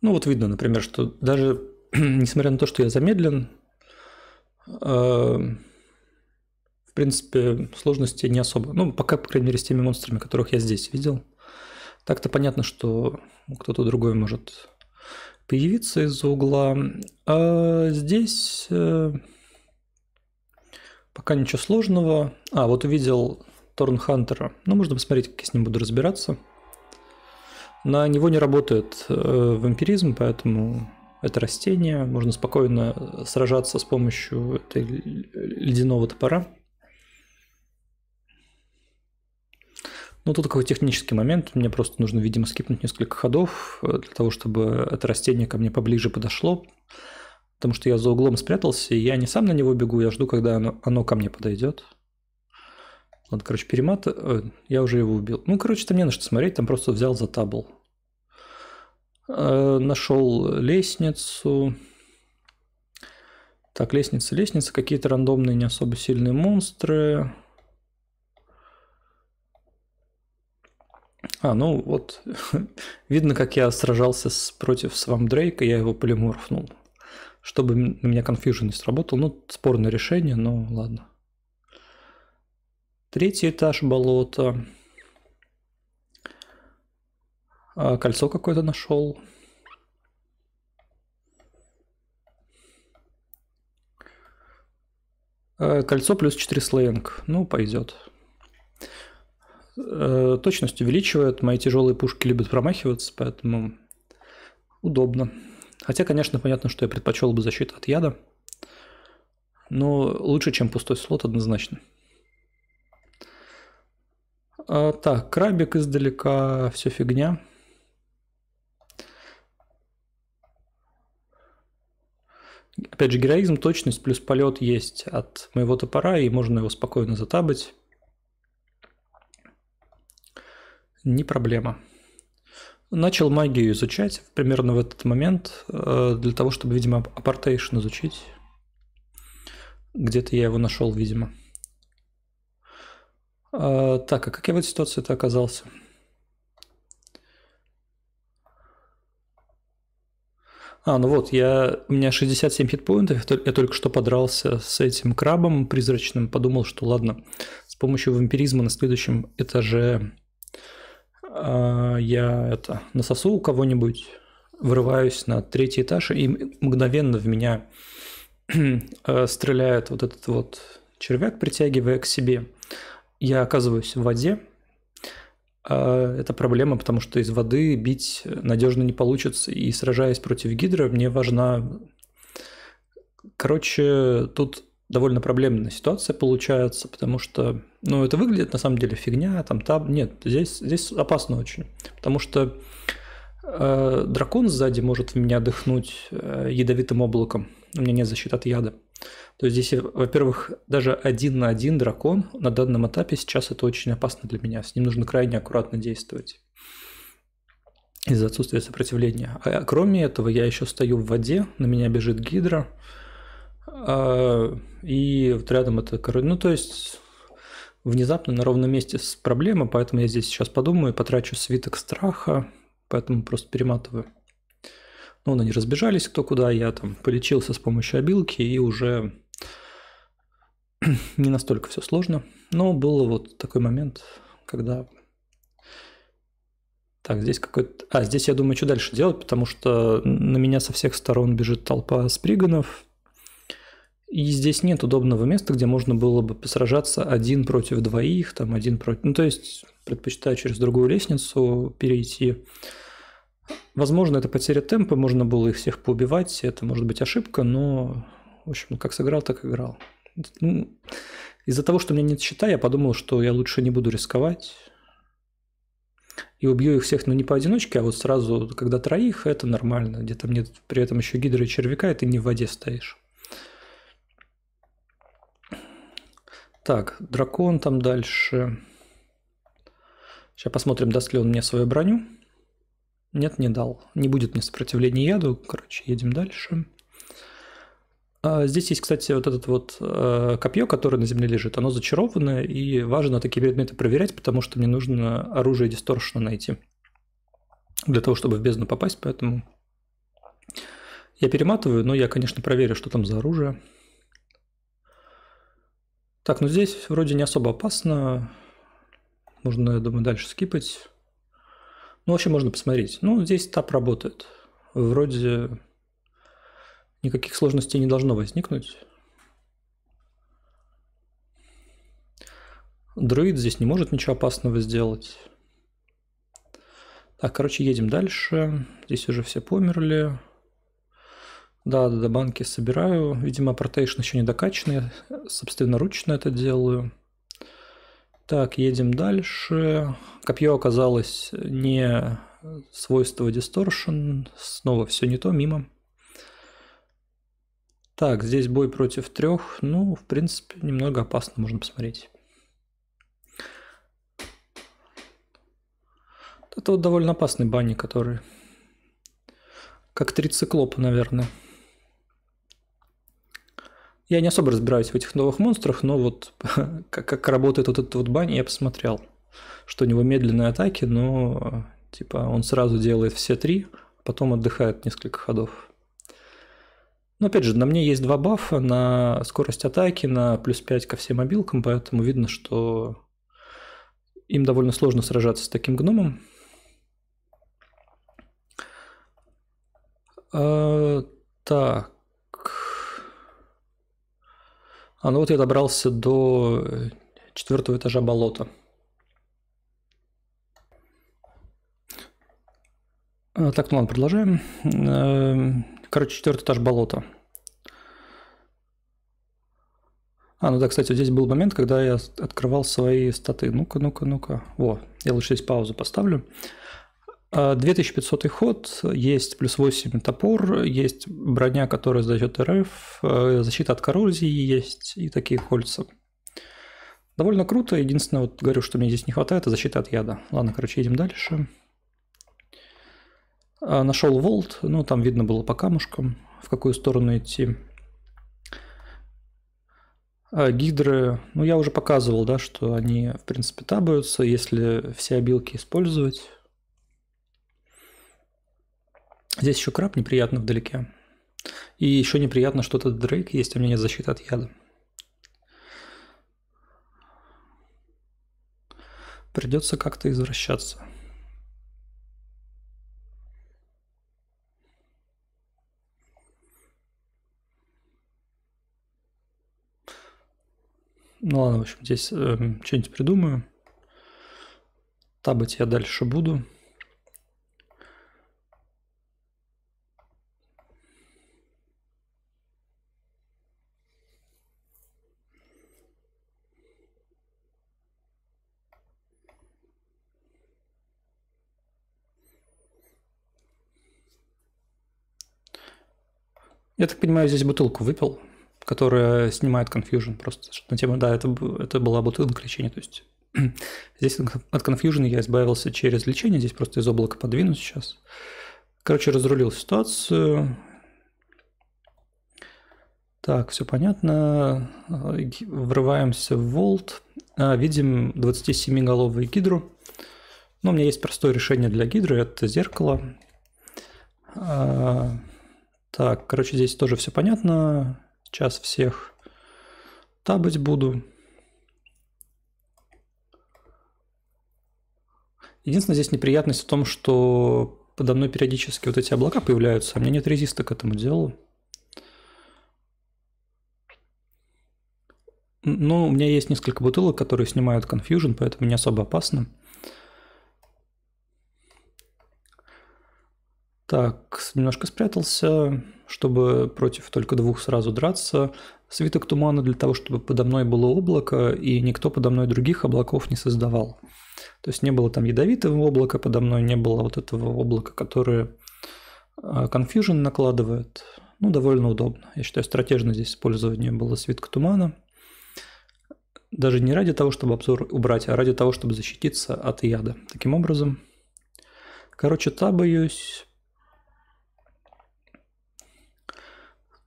Ну, вот видно, например, что даже несмотря на то, что я замедлен, э, в принципе, сложности не особо. Ну, пока, по крайней мере, с теми монстрами, которых я здесь видел. Так-то понятно, что кто-то другой может появиться из-за угла. А здесь э, пока ничего сложного. А, вот увидел Торнхантера. Ну, можно посмотреть, как я с ним буду разбираться. На него не работает э, вампиризм, поэтому это растение. Можно спокойно сражаться с помощью этой ледяного топора. Ну, тут такой технический момент. Мне просто нужно, видимо, скипнуть несколько ходов э, для того, чтобы это растение ко мне поближе подошло. Потому что я за углом спрятался, и я не сам на него бегу, я жду, когда оно, оно ко мне подойдет. Ладно, короче, перемат... Э, я уже его убил. Ну, короче, там не на что смотреть, там просто взял за табл. Э, нашел лестницу. Так, лестница, лестница. Какие-то рандомные, не особо сильные монстры. А, ну вот, видно, как я сражался с, против Свам Дрейка, я его полиморфнул. Чтобы на меня конфьюжн не сработал, ну, спорное решение, но ладно. Третий этаж болота. А, кольцо какое-то нашел. А, кольцо плюс 4 сленг. Ну, пойдет. Э, точность увеличивает, мои тяжелые пушки любят промахиваться, поэтому удобно. Хотя, конечно, понятно, что я предпочел бы защиту от яда, но лучше, чем пустой слот однозначно. А, так, крабик издалека, все фигня. Опять же, героизм, точность плюс полет есть от моего топора, и можно его спокойно затабать. не проблема. Начал магию изучать примерно в этот момент, э, для того, чтобы, видимо, апартейшн изучить. Где-то я его нашел, видимо. А, так, а как я в этой ситуации это оказался? А, ну вот, я, у меня 67 хитпоинтов, я только что подрался с этим крабом призрачным, подумал, что ладно, с помощью вампиризма на следующем этаже а, я это насосу у кого-нибудь, врываюсь на третий этаж, и мгновенно в меня э, стреляет вот этот вот червяк, притягивая к себе. Я оказываюсь в воде. А, это проблема, потому что из воды бить надежно не получится, и сражаясь против гидры, мне важна... Короче, тут довольно проблемная ситуация получается, потому что, ну, это выглядит на самом деле фигня, там, там, нет, здесь, здесь опасно очень, потому что э, дракон сзади может в меня дыхнуть э, ядовитым облаком, у меня нет защиты от яда. То есть здесь, во-первых, даже один на один дракон на данном этапе сейчас это очень опасно для меня, с ним нужно крайне аккуратно действовать из-за отсутствия сопротивления. А кроме этого, я еще стою в воде, на меня бежит гидра, а, и вот рядом это, ну то есть внезапно на ровном месте с проблема, поэтому я здесь сейчас подумаю, потрачу свиток страха, поэтому просто перематываю. Ну, ну, они разбежались кто куда, я там полечился с помощью обилки и уже не настолько все сложно. Но был вот такой момент, когда... Так, здесь какой-то... А, здесь я думаю, что дальше делать, потому что на меня со всех сторон бежит толпа сприганов, и здесь нет удобного места, где можно было бы посражаться один против двоих, там один против... Ну, то есть предпочитаю через другую лестницу перейти. Возможно, это потеря темпа, можно было их всех поубивать, это может быть ошибка, но, в общем, как сыграл, так играл. Ну, из-за того, что у меня нет счета, я подумал, что я лучше не буду рисковать и убью их всех, но ну, не поодиночке, а вот сразу, когда троих, это нормально, где то нет при этом еще гидры и червяка, и ты не в воде стоишь. Так, дракон там дальше. Сейчас посмотрим, даст ли он мне свою броню. Нет, не дал. Не будет мне сопротивления яду. Короче, едем дальше. А, здесь есть, кстати, вот этот вот э, копье, которое на земле лежит. Оно зачаровано, и важно такие предметы проверять, потому что мне нужно оружие дисторшена найти для того, чтобы в бездну попасть, поэтому я перематываю, но я, конечно, проверю, что там за оружие. Так, ну здесь вроде не особо опасно. Можно, я думаю, дальше скипать. Ну, вообще можно посмотреть. Ну, здесь тап работает. Вроде никаких сложностей не должно возникнуть. Друид здесь не может ничего опасного сделать. Так, короче, едем дальше. Здесь уже все померли. Да, да, да, банки собираю. Видимо, протейшн еще не докачанный. Собственноручно это делаю. Так, едем дальше. Копье оказалось не свойство дисторшн. Снова все не то, мимо. Так, здесь бой против трех. Ну, в принципе, немного опасно, можно посмотреть. Это вот довольно опасный банни, который... Как три циклопа, наверное. Я не особо разбираюсь в этих новых монстрах, но вот как, как работает вот этот вот бань, я посмотрел, что у него медленные атаки, но типа он сразу делает все три, потом отдыхает несколько ходов. Но опять же, на мне есть два бафа на скорость атаки, на плюс 5 ко всем мобилкам, поэтому видно, что им довольно сложно сражаться с таким гномом. А, так. А ну вот я добрался до э, четвертого этажа болота. А, так, ну ладно, продолжаем. Эм, короче, четвертый этаж болота. А, ну да, кстати, вот здесь был момент, когда я открывал свои статы. Ну-ка, ну-ка, ну-ка. Во, я лучше здесь паузу поставлю. 2500 а, ход, есть плюс 8 топор, есть броня, которая за РФ, а, защита от коррозии есть и такие кольца. Довольно круто, единственное, вот говорю, что мне здесь не хватает, это защита от яда. Ладно, короче, едем дальше. А, нашел волт, ну там видно было по камушкам, в какую сторону идти. Гидры, ну я уже показывал, да, что они в принципе табаются, если все обилки использовать Здесь еще краб неприятно вдалеке. И еще неприятно, что этот Дрейк есть, а у меня нет защиты от яда. Придется как-то извращаться. Ну ладно, в общем, здесь э, что-нибудь придумаю. Табыть я дальше буду. Я так понимаю, здесь бутылку выпил, которая снимает confusion просто. На тему, да, это, это была бутылка лечения, то есть здесь от confusion я избавился через лечение, здесь просто из облака подвину сейчас. Короче, разрулил ситуацию. Так, все понятно. Врываемся в волт. А, видим 27-головую гидру. Но ну, у меня есть простое решение для гидры, это зеркало. А, так, короче, здесь тоже все понятно. Сейчас всех табыть буду. Единственное, здесь неприятность в том, что подо мной периодически вот эти облака появляются, а у меня нет резиста к этому делу. Но у меня есть несколько бутылок, которые снимают Confusion, поэтому не особо опасно. Так, немножко спрятался, чтобы против только двух сразу драться. Свиток тумана для того, чтобы подо мной было облако, и никто подо мной других облаков не создавал. То есть не было там ядовитого облака подо мной, не было вот этого облака, которое э, Confusion накладывает. Ну, довольно удобно. Я считаю, стратежно здесь использование было свитка тумана. Даже не ради того, чтобы обзор убрать, а ради того, чтобы защититься от яда. Таким образом, короче, табаюсь,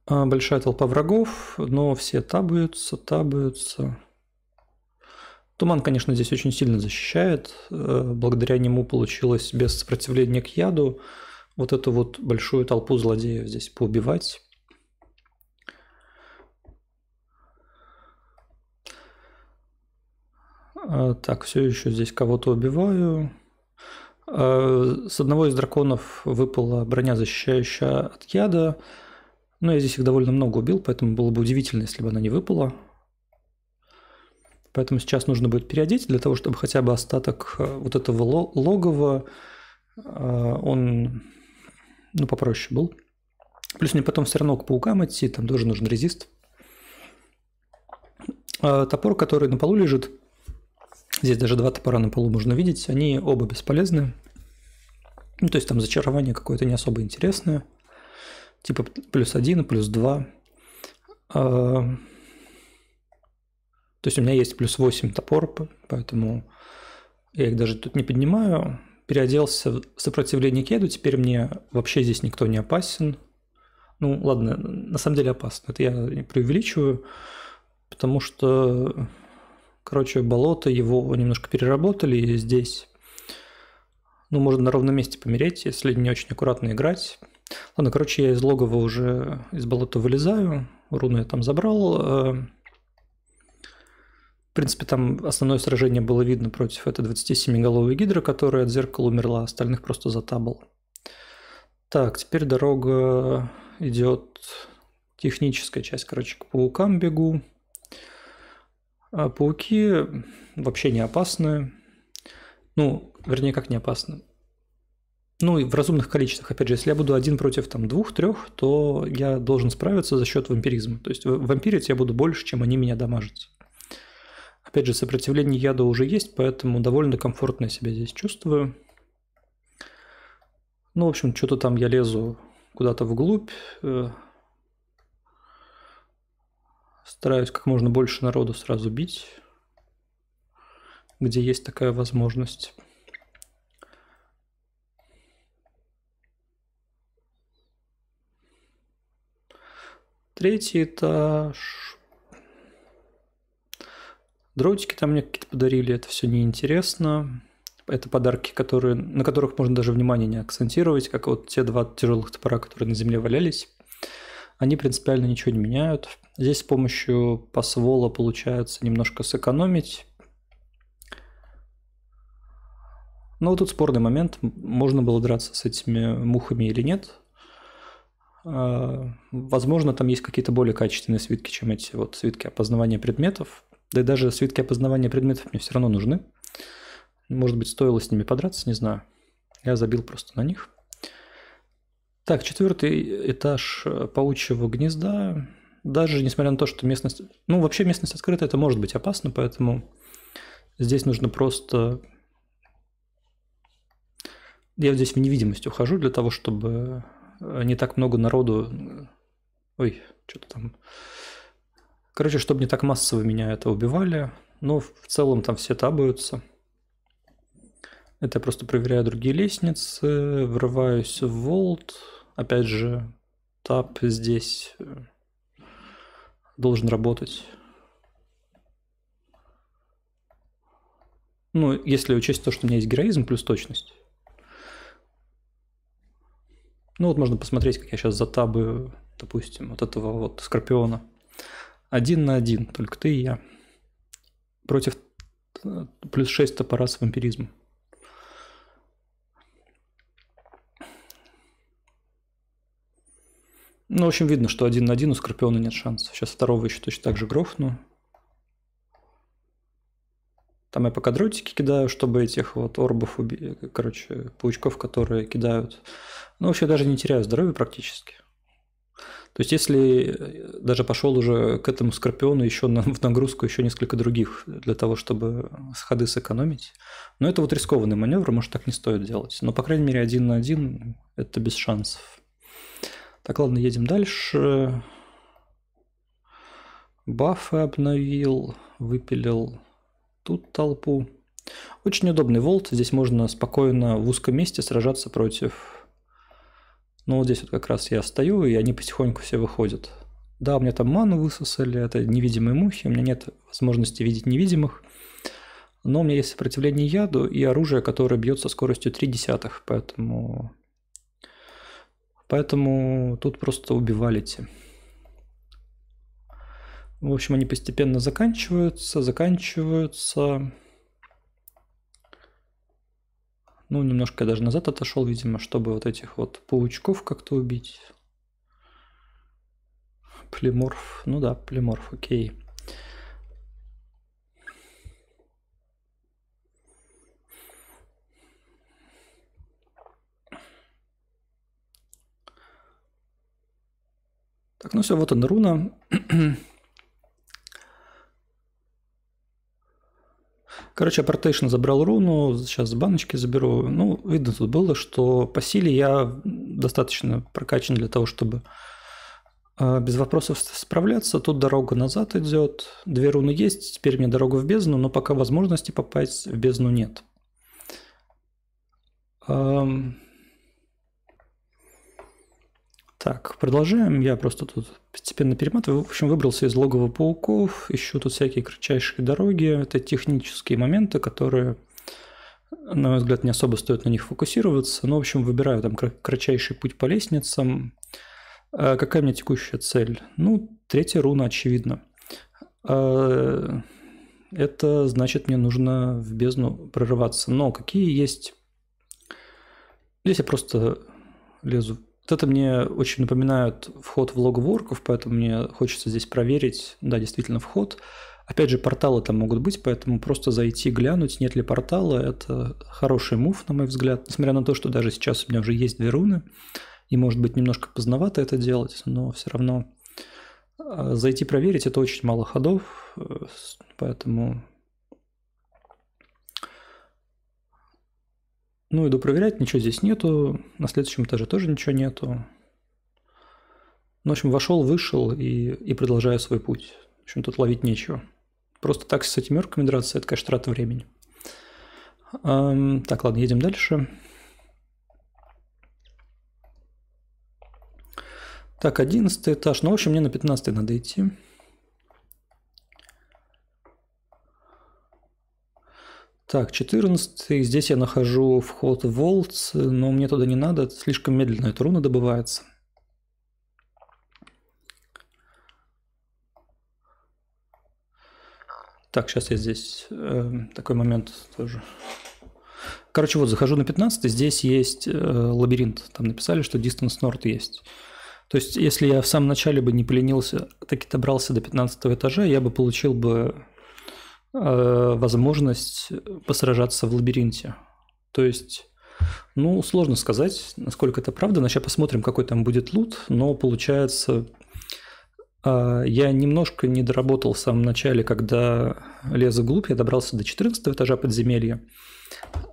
А, большая толпа врагов, но все табаются, табаются. Туман, конечно, здесь очень сильно защищает. Э, благодаря нему получилось без сопротивления к яду вот эту вот большую толпу злодеев здесь поубивать. А, так, все еще здесь кого-то убиваю. Э, с одного из драконов выпала броня, защищающая от яда. Но ну, я здесь их довольно много убил, поэтому было бы удивительно, если бы она не выпала. Поэтому сейчас нужно будет переодеть для того, чтобы хотя бы остаток э, вот этого логова, э, он ну, попроще был. Плюс мне потом все равно к паукам идти, там тоже нужен резист. Э, топор, который на полу лежит, здесь даже два топора на полу можно видеть, они оба бесполезны. Ну, то есть там зачарование какое-то не особо интересное типа плюс один плюс два а, То есть у меня есть плюс 8 топор, поэтому я их даже тут не поднимаю. Переоделся в сопротивление кеду, теперь мне вообще здесь никто не опасен. Ну ладно, на самом деле опасно, это я преувеличиваю, потому что, короче, болото его немножко переработали, и здесь ну, можно на ровном месте помереть, если не очень аккуратно играть. Ладно, короче, я из логова уже из болота вылезаю, руну я там забрал. Э, в принципе, там основное сражение было видно против этой 27-головой гидры, которая от зеркала умерла, а остальных просто затабал. Так, теперь дорога идет техническая часть, короче, к паукам бегу. А пауки вообще не опасны. Ну, вернее, как не опасны. Ну и в разумных количествах, опять же, если я буду один против там двух-трех, то я должен справиться за счет вампиризма. То есть вампирить я буду больше, чем они меня дамажатся. Опять же, сопротивление яду уже есть, поэтому довольно комфортно я себя здесь чувствую. Ну, в общем, что-то там я лезу куда-то вглубь. Э, стараюсь как можно больше народу сразу бить, где есть такая возможность. Третий этаж. Дротики там мне какие-то подарили, это все неинтересно. Это подарки, которые, на которых можно даже внимание не акцентировать, как вот те два тяжелых топора, которые на земле валялись. Они принципиально ничего не меняют. Здесь с помощью пасвола получается немножко сэкономить. Но ну, вот тут спорный момент, можно было драться с этими мухами или нет. А, возможно, там есть какие-то более качественные свитки, чем эти вот свитки опознавания предметов. Да и даже свитки опознавания предметов мне все равно нужны. Может быть, стоило с ними подраться, не знаю. Я забил просто на них. Так, четвертый этаж э, паучьего гнезда. Даже несмотря на то, что местность... Ну, вообще местность открыта, это может быть опасно, поэтому здесь нужно просто... Я здесь в невидимость ухожу для того, чтобы не так много народу... Ой, что-то там... Короче, чтобы не так массово меня это убивали. Но в целом там все табуются. Это я просто проверяю другие лестницы, врываюсь в Волт. Опять же, таб здесь э, должен работать. Ну, если учесть то, что у меня есть героизм плюс точность. Ну вот можно посмотреть, как я сейчас за табы, допустим, вот этого вот Скорпиона. Один на один, только ты и я. Против э, плюс 6 топора с вампиризмом. Ну, в общем, видно, что один на один у Скорпиона нет шанса. Сейчас второго еще точно так же грохну. Там я пока дротики кидаю, чтобы этих вот орбов, уби... короче, паучков, которые кидают. Ну, вообще даже не теряю здоровья практически. То есть, если э, даже пошел уже к этому скорпиону еще на, в нагрузку еще несколько других для того, чтобы ходы сэкономить. Но это вот рискованный маневр, может, так не стоит делать. Но, по крайней мере, один на один это без шансов. Так, ладно, едем дальше. Бафы обновил, выпилил тут толпу. Очень удобный волт, здесь можно спокойно в узком месте сражаться против... Ну вот здесь вот как раз я стою, и они потихоньку все выходят. Да, у меня там ману высосали, это невидимые мухи, у меня нет возможности видеть невидимых. Но у меня есть сопротивление яду и оружие, которое бьет со скоростью 3 десятых, поэтому... Поэтому тут просто убивалите. В общем, они постепенно заканчиваются, заканчиваются. Ну, немножко я даже назад отошел, видимо, чтобы вот этих вот паучков как-то убить. Племорф, ну да, племорф, окей. Так, ну все, вот он руна. Короче, Апартейшн забрал руну, сейчас с баночки заберу. Ну, видно тут было, что по силе я достаточно прокачан для того, чтобы э, без вопросов справляться. Тут дорога назад идет. Две руны есть, теперь мне дорога в бездну, но пока возможности попасть в бездну нет. Эм, так, продолжаем. Я просто тут постепенно перематываю. В общем, выбрался из логова пауков, ищу тут всякие кратчайшие дороги. Это технические моменты, которые, на мой взгляд, не особо стоит на них фокусироваться. Но, ну, в общем, выбираю там кратчайший путь по лестницам. А какая у меня текущая цель? Ну, третья руна, очевидно. А это значит, мне нужно в бездну прорываться. Но какие есть... Здесь я просто лезу вот это мне очень напоминает вход в логворков, поэтому мне хочется здесь проверить, да, действительно вход. Опять же, порталы там могут быть, поэтому просто зайти, глянуть, нет ли портала, это хороший мув, на мой взгляд. Несмотря на то, что даже сейчас у меня уже есть две руны, и может быть немножко поздновато это делать, но все равно а, зайти проверить, это очень мало ходов, э, поэтому Ну, иду проверять, ничего здесь нету. На следующем этаже тоже ничего нету. Ну, в общем, вошел, вышел и, и продолжаю свой путь. В общем, тут ловить нечего. Просто так с этими драться это, конечно, трата времени. Эм, так, ладно, едем дальше. Так, одиннадцатый этаж. Ну, в общем, мне на пятнадцатый надо идти. Так, 14. Здесь я нахожу вход в Волтс, но мне туда не надо, слишком медленно эта руна добывается. Так, сейчас я здесь... Э, такой момент тоже. Короче, вот захожу на 15, здесь есть э, лабиринт. Там написали, что Distance North есть. То есть, если я в самом начале бы не поленился, таки добрался до 15 этажа, я бы получил бы Э, возможность э, посражаться в лабиринте. То есть, ну, сложно сказать, насколько это правда, но сейчас посмотрим, какой там будет лут, но получается, э, я немножко не доработал в самом начале, когда лез вглубь, я добрался до 14 этажа подземелья,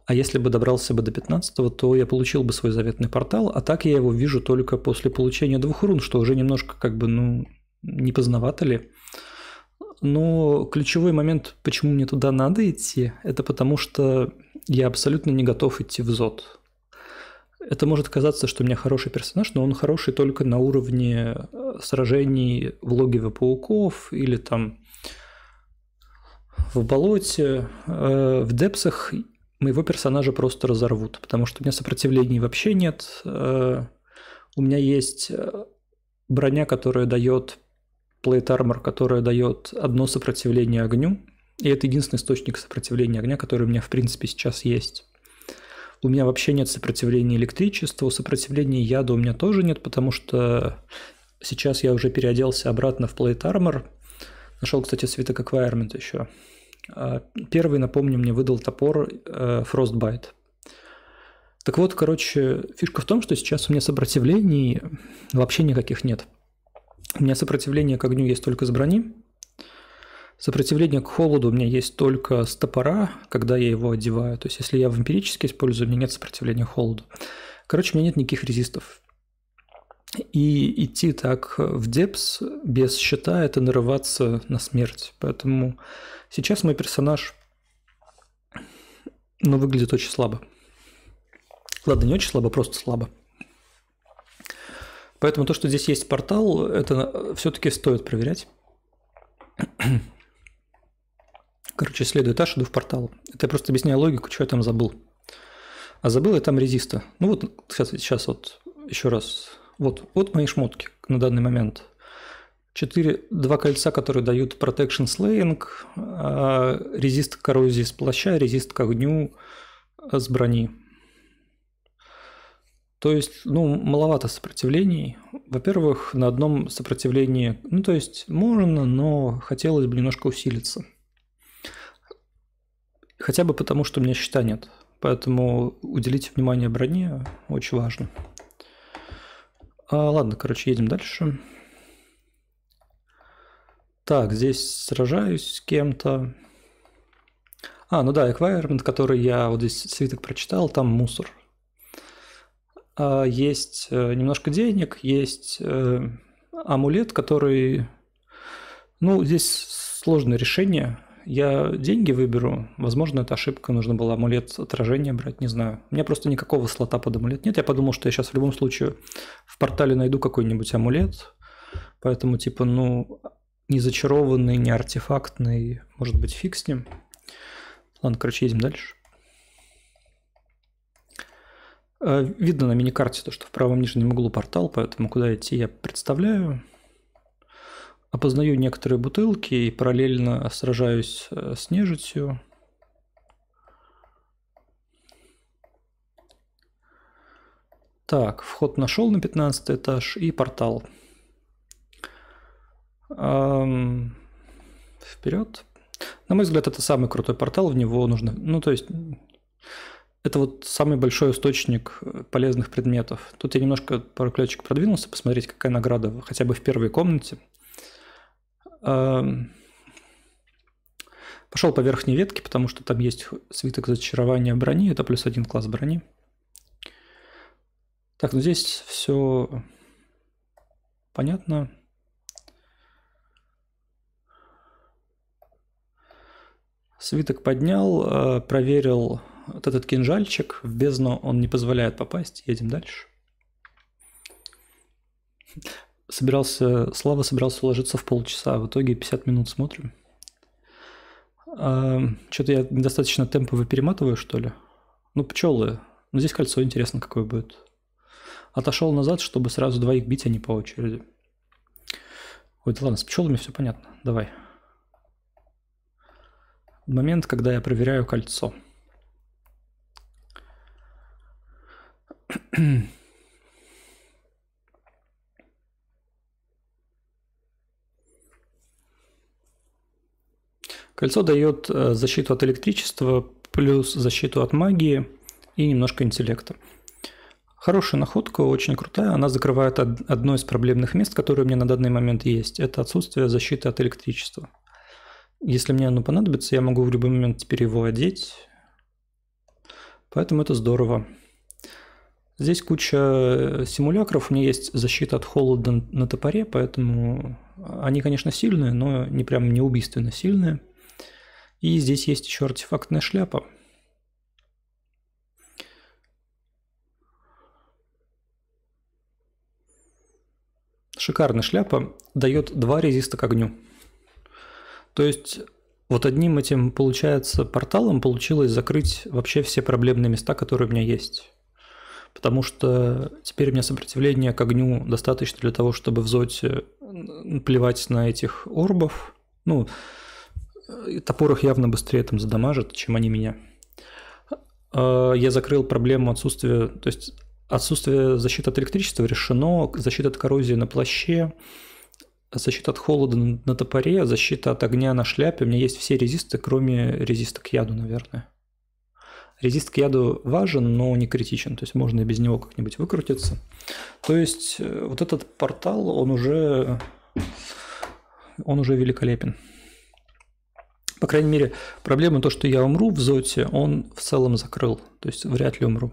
а если бы добрался бы до 15, то я получил бы свой заветный портал, а так я его вижу только после получения двух рун, что уже немножко как бы, ну, не поздновато ли но ключевой момент, почему мне туда надо идти, это потому что я абсолютно не готов идти в ЗОД. Это может казаться, что у меня хороший персонаж, но он хороший только на уровне э, сражений в логове пауков или там в болоте. Э, в депсах моего персонажа просто разорвут, потому что у меня сопротивлений вообще нет. Э, у меня есть броня, которая дает plate armor, которая дает одно сопротивление огню, и это единственный источник сопротивления огня, который у меня в принципе сейчас есть. У меня вообще нет сопротивления электричеству, сопротивления яду у меня тоже нет, потому что сейчас я уже переоделся обратно в plate armor. Нашел, кстати, свиток Acquirement еще. А, первый, напомню, мне выдал топор э, Frostbite. Так вот, короче, фишка в том, что сейчас у меня сопротивлений вообще никаких нет – у меня сопротивление к огню есть только с брони. Сопротивление к холоду у меня есть только с топора, когда я его одеваю. То есть если я вампирически использую, у меня нет сопротивления к холоду. Короче, у меня нет никаких резистов. И идти так в депс без щита – это нарываться на смерть. Поэтому сейчас мой персонаж, ну, выглядит очень слабо. Ладно, не очень слабо, просто слабо. Поэтому то, что здесь есть портал, это э, все-таки стоит проверять. Короче, следую этаж, иду в портал. Это я просто объясняю логику, что я там забыл. А забыл я там резиста. Ну вот, сейчас, сейчас вот еще раз. Вот, вот мои шмотки на данный момент. Четыре два кольца, которые дают Protection Slaying, а, резист к коррозии с плаща, резист к огню а, с брони. То есть, ну, маловато сопротивлений. Во-первых, на одном сопротивлении, ну, то есть, можно, но хотелось бы немножко усилиться. Хотя бы потому, что у меня счета нет. Поэтому уделите внимание броне, очень важно. А, ладно, короче, едем дальше. Так, здесь сражаюсь с кем-то. А, ну да, эквайрмент, который я вот здесь свиток прочитал, там мусор. А, есть э, немножко денег, есть э, амулет, который... Ну, здесь сложное решение. Я деньги выберу. Возможно, это ошибка. Нужно было амулет отражения брать, не знаю. У меня просто никакого слота под амулет нет. Я подумал, что я сейчас в любом случае в портале найду какой-нибудь амулет. Поэтому, типа, ну, не зачарованный, не артефактный. Может быть, фиг с ним. Ладно, короче, едем дальше. Э, видно на миникарте то, что в правом нижнем углу портал, поэтому куда идти я представляю. Опознаю некоторые бутылки и параллельно сражаюсь э, с нежитью. Так, вход нашел на 15 этаж и портал. Эм, вперед. На мой взгляд, это самый крутой портал, в него нужно... Ну, то есть это вот самый большой источник э, полезных предметов. Тут я немножко пару ключик продвинулся, посмотреть, какая награда хотя бы в первой комнате. Эм, пошел по верхней ветке, потому что там есть свиток зачарования брони, это плюс один класс брони. Так, ну здесь все понятно. Свиток поднял, э, проверил вот этот кинжальчик в бездну, он не позволяет попасть. Едем дальше. Собирался, Слава собирался уложиться в полчаса, а в итоге 50 минут смотрим. А, Что-то я достаточно темпово перематываю, что ли? Ну, пчелы. Ну, здесь кольцо интересно какое будет. Отошел назад, чтобы сразу двоих бить, а не по очереди. Ой, да ладно, с пчелами все понятно. Давай. Момент, когда я проверяю кольцо. Кольцо. Кольцо дает э, защиту от электричества, плюс защиту от магии и немножко интеллекта. Хорошая находка, очень крутая. Она закрывает одно из проблемных мест, которые у меня на данный момент есть. Это отсутствие защиты от электричества. Если мне оно понадобится, я могу в любой момент теперь его одеть. Поэтому это здорово. Здесь куча э, симулякров, у меня есть защита от холода на топоре, поэтому они, конечно, сильные, но не прям не убийственно сильные. И здесь есть еще артефактная шляпа. Шикарная шляпа дает два резиста к огню. То есть вот одним этим, получается, порталом получилось закрыть вообще все проблемные места, которые у меня есть потому что теперь у меня сопротивление к огню достаточно для того, чтобы в зоте э, плевать на этих орбов. Ну, э, топор их явно быстрее там задамажит, чем они меня. А, я закрыл проблему отсутствия, то есть отсутствие защиты от электричества решено, защита от коррозии на плаще, защита от холода на топоре, защита от огня на шляпе. У меня есть все резисты, кроме резиста к яду, наверное. Резист к яду важен, но не критичен, то есть можно и без него как-нибудь выкрутиться. То есть э, вот этот портал, он уже, он уже великолепен. По крайней мере, проблема то, что я умру в зоте, он в целом закрыл. То есть вряд ли умру.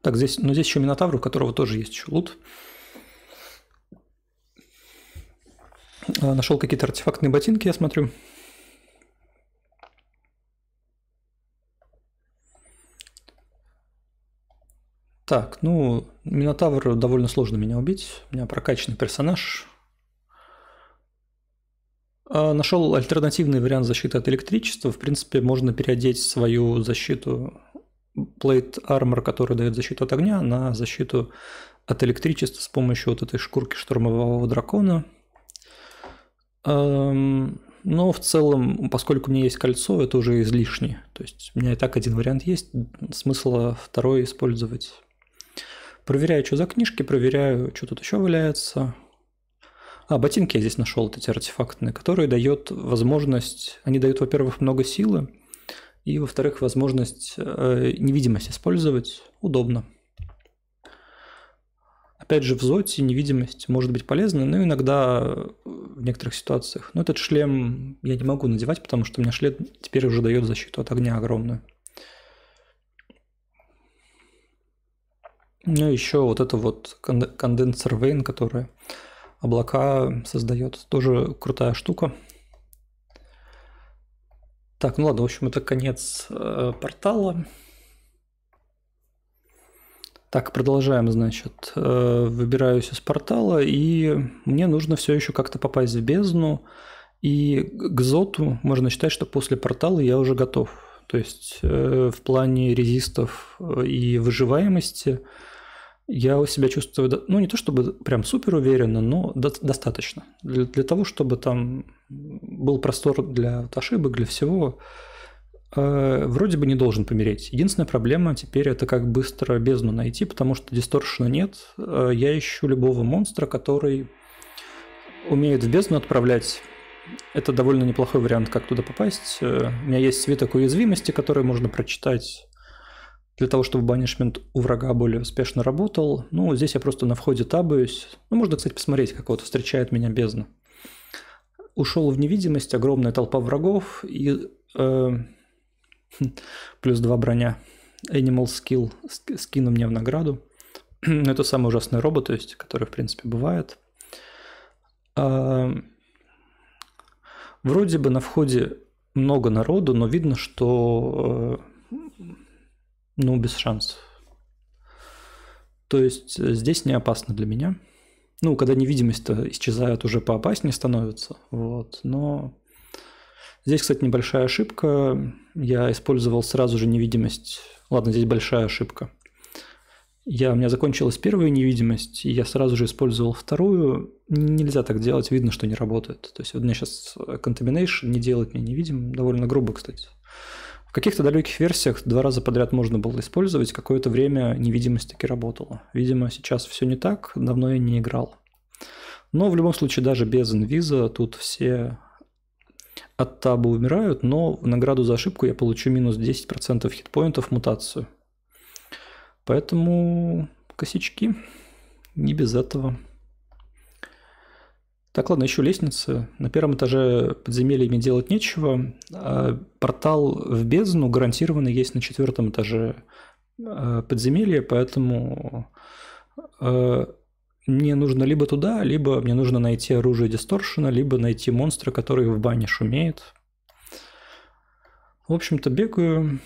Так, здесь, но ну, здесь еще Минотавр, у которого тоже есть еще лут. Э, нашел какие-то артефактные ботинки, я смотрю. Так, ну, Минотавр довольно сложно меня убить. У меня прокачанный персонаж. А, Нашел альтернативный вариант защиты от электричества. В принципе, можно переодеть свою защиту Plate Armor, который дает защиту от огня, на защиту от электричества с помощью вот этой шкурки штурмового дракона. Но в целом, поскольку у меня есть кольцо, это уже излишне. То есть у меня и так один вариант есть, смысла второй использовать Проверяю, что за книжки, проверяю, что тут еще валяется. А, ботинки я здесь нашел, эти артефактные, которые дают возможность... Они дают, во-первых, много силы, и, во-вторых, возможность э, невидимость использовать удобно. Опять же, в зоте невидимость может быть полезна, но иногда э, в некоторых ситуациях. Но этот шлем я не могу надевать, потому что у меня шлем теперь уже дает защиту от огня огромную. Ну, еще вот это вот конденсер Вейн, который облака создает. Тоже крутая штука. Так, ну ладно, в общем, это конец э, портала. Так, продолжаем, значит. Э, выбираюсь из портала, и мне нужно все еще как-то попасть в бездну. И к Зоту можно считать, что после портала я уже готов. То есть э, в плане резистов э, и выживаемости – я себя чувствую, ну не то чтобы прям супер уверенно, но до- достаточно. Для, для того, чтобы там был простор для вот ошибок, для всего, э, вроде бы не должен помереть. Единственная проблема теперь это как быстро бездну найти, потому что дисторшена нет. Э, я ищу любого монстра, который умеет в бездну отправлять. Это довольно неплохой вариант, как туда попасть. Э, у меня есть свиток уязвимости, который можно прочитать для того, чтобы банишмент у врага более успешно работал. Ну, здесь я просто на входе табаюсь. Ну, можно, кстати, посмотреть, как вот встречает меня бездна. Ушел в невидимость, огромная толпа врагов и э, плюс два броня. Animal Skill скину мне в награду. Ну, это самый ужасный робот, то есть, который, в принципе, бывает. Э, вроде бы на входе много народу, но видно, что э, ну, без шансов. То есть э, здесь не опасно для меня. Ну, когда невидимость-то исчезает, уже поопаснее становится. Вот. Но здесь, кстати, небольшая ошибка. Я использовал сразу же невидимость. Ладно, здесь большая ошибка. Я, у меня закончилась первая невидимость, и я сразу же использовал вторую. Нельзя так делать, видно, что не работает. То есть вот у меня сейчас э, Contamination не делает меня невидимым. Довольно грубо, кстати каких-то далеких версиях два раза подряд можно было использовать, какое-то время невидимость таки работала. Видимо, сейчас все не так, давно я не играл. Но в любом случае, даже без инвиза тут все от таба умирают, но в награду за ошибку я получу минус 10% хитпоинтов мутацию. Поэтому косячки не без этого. Так, ладно, еще лестница. На первом этаже подземельями делать нечего. А портал в бездну гарантированно есть на четвертом этаже а, подземелья, поэтому а, мне нужно либо туда, либо мне нужно найти оружие дисторшена, либо найти монстра, который в бане шумеет. В общем-то, бегаю,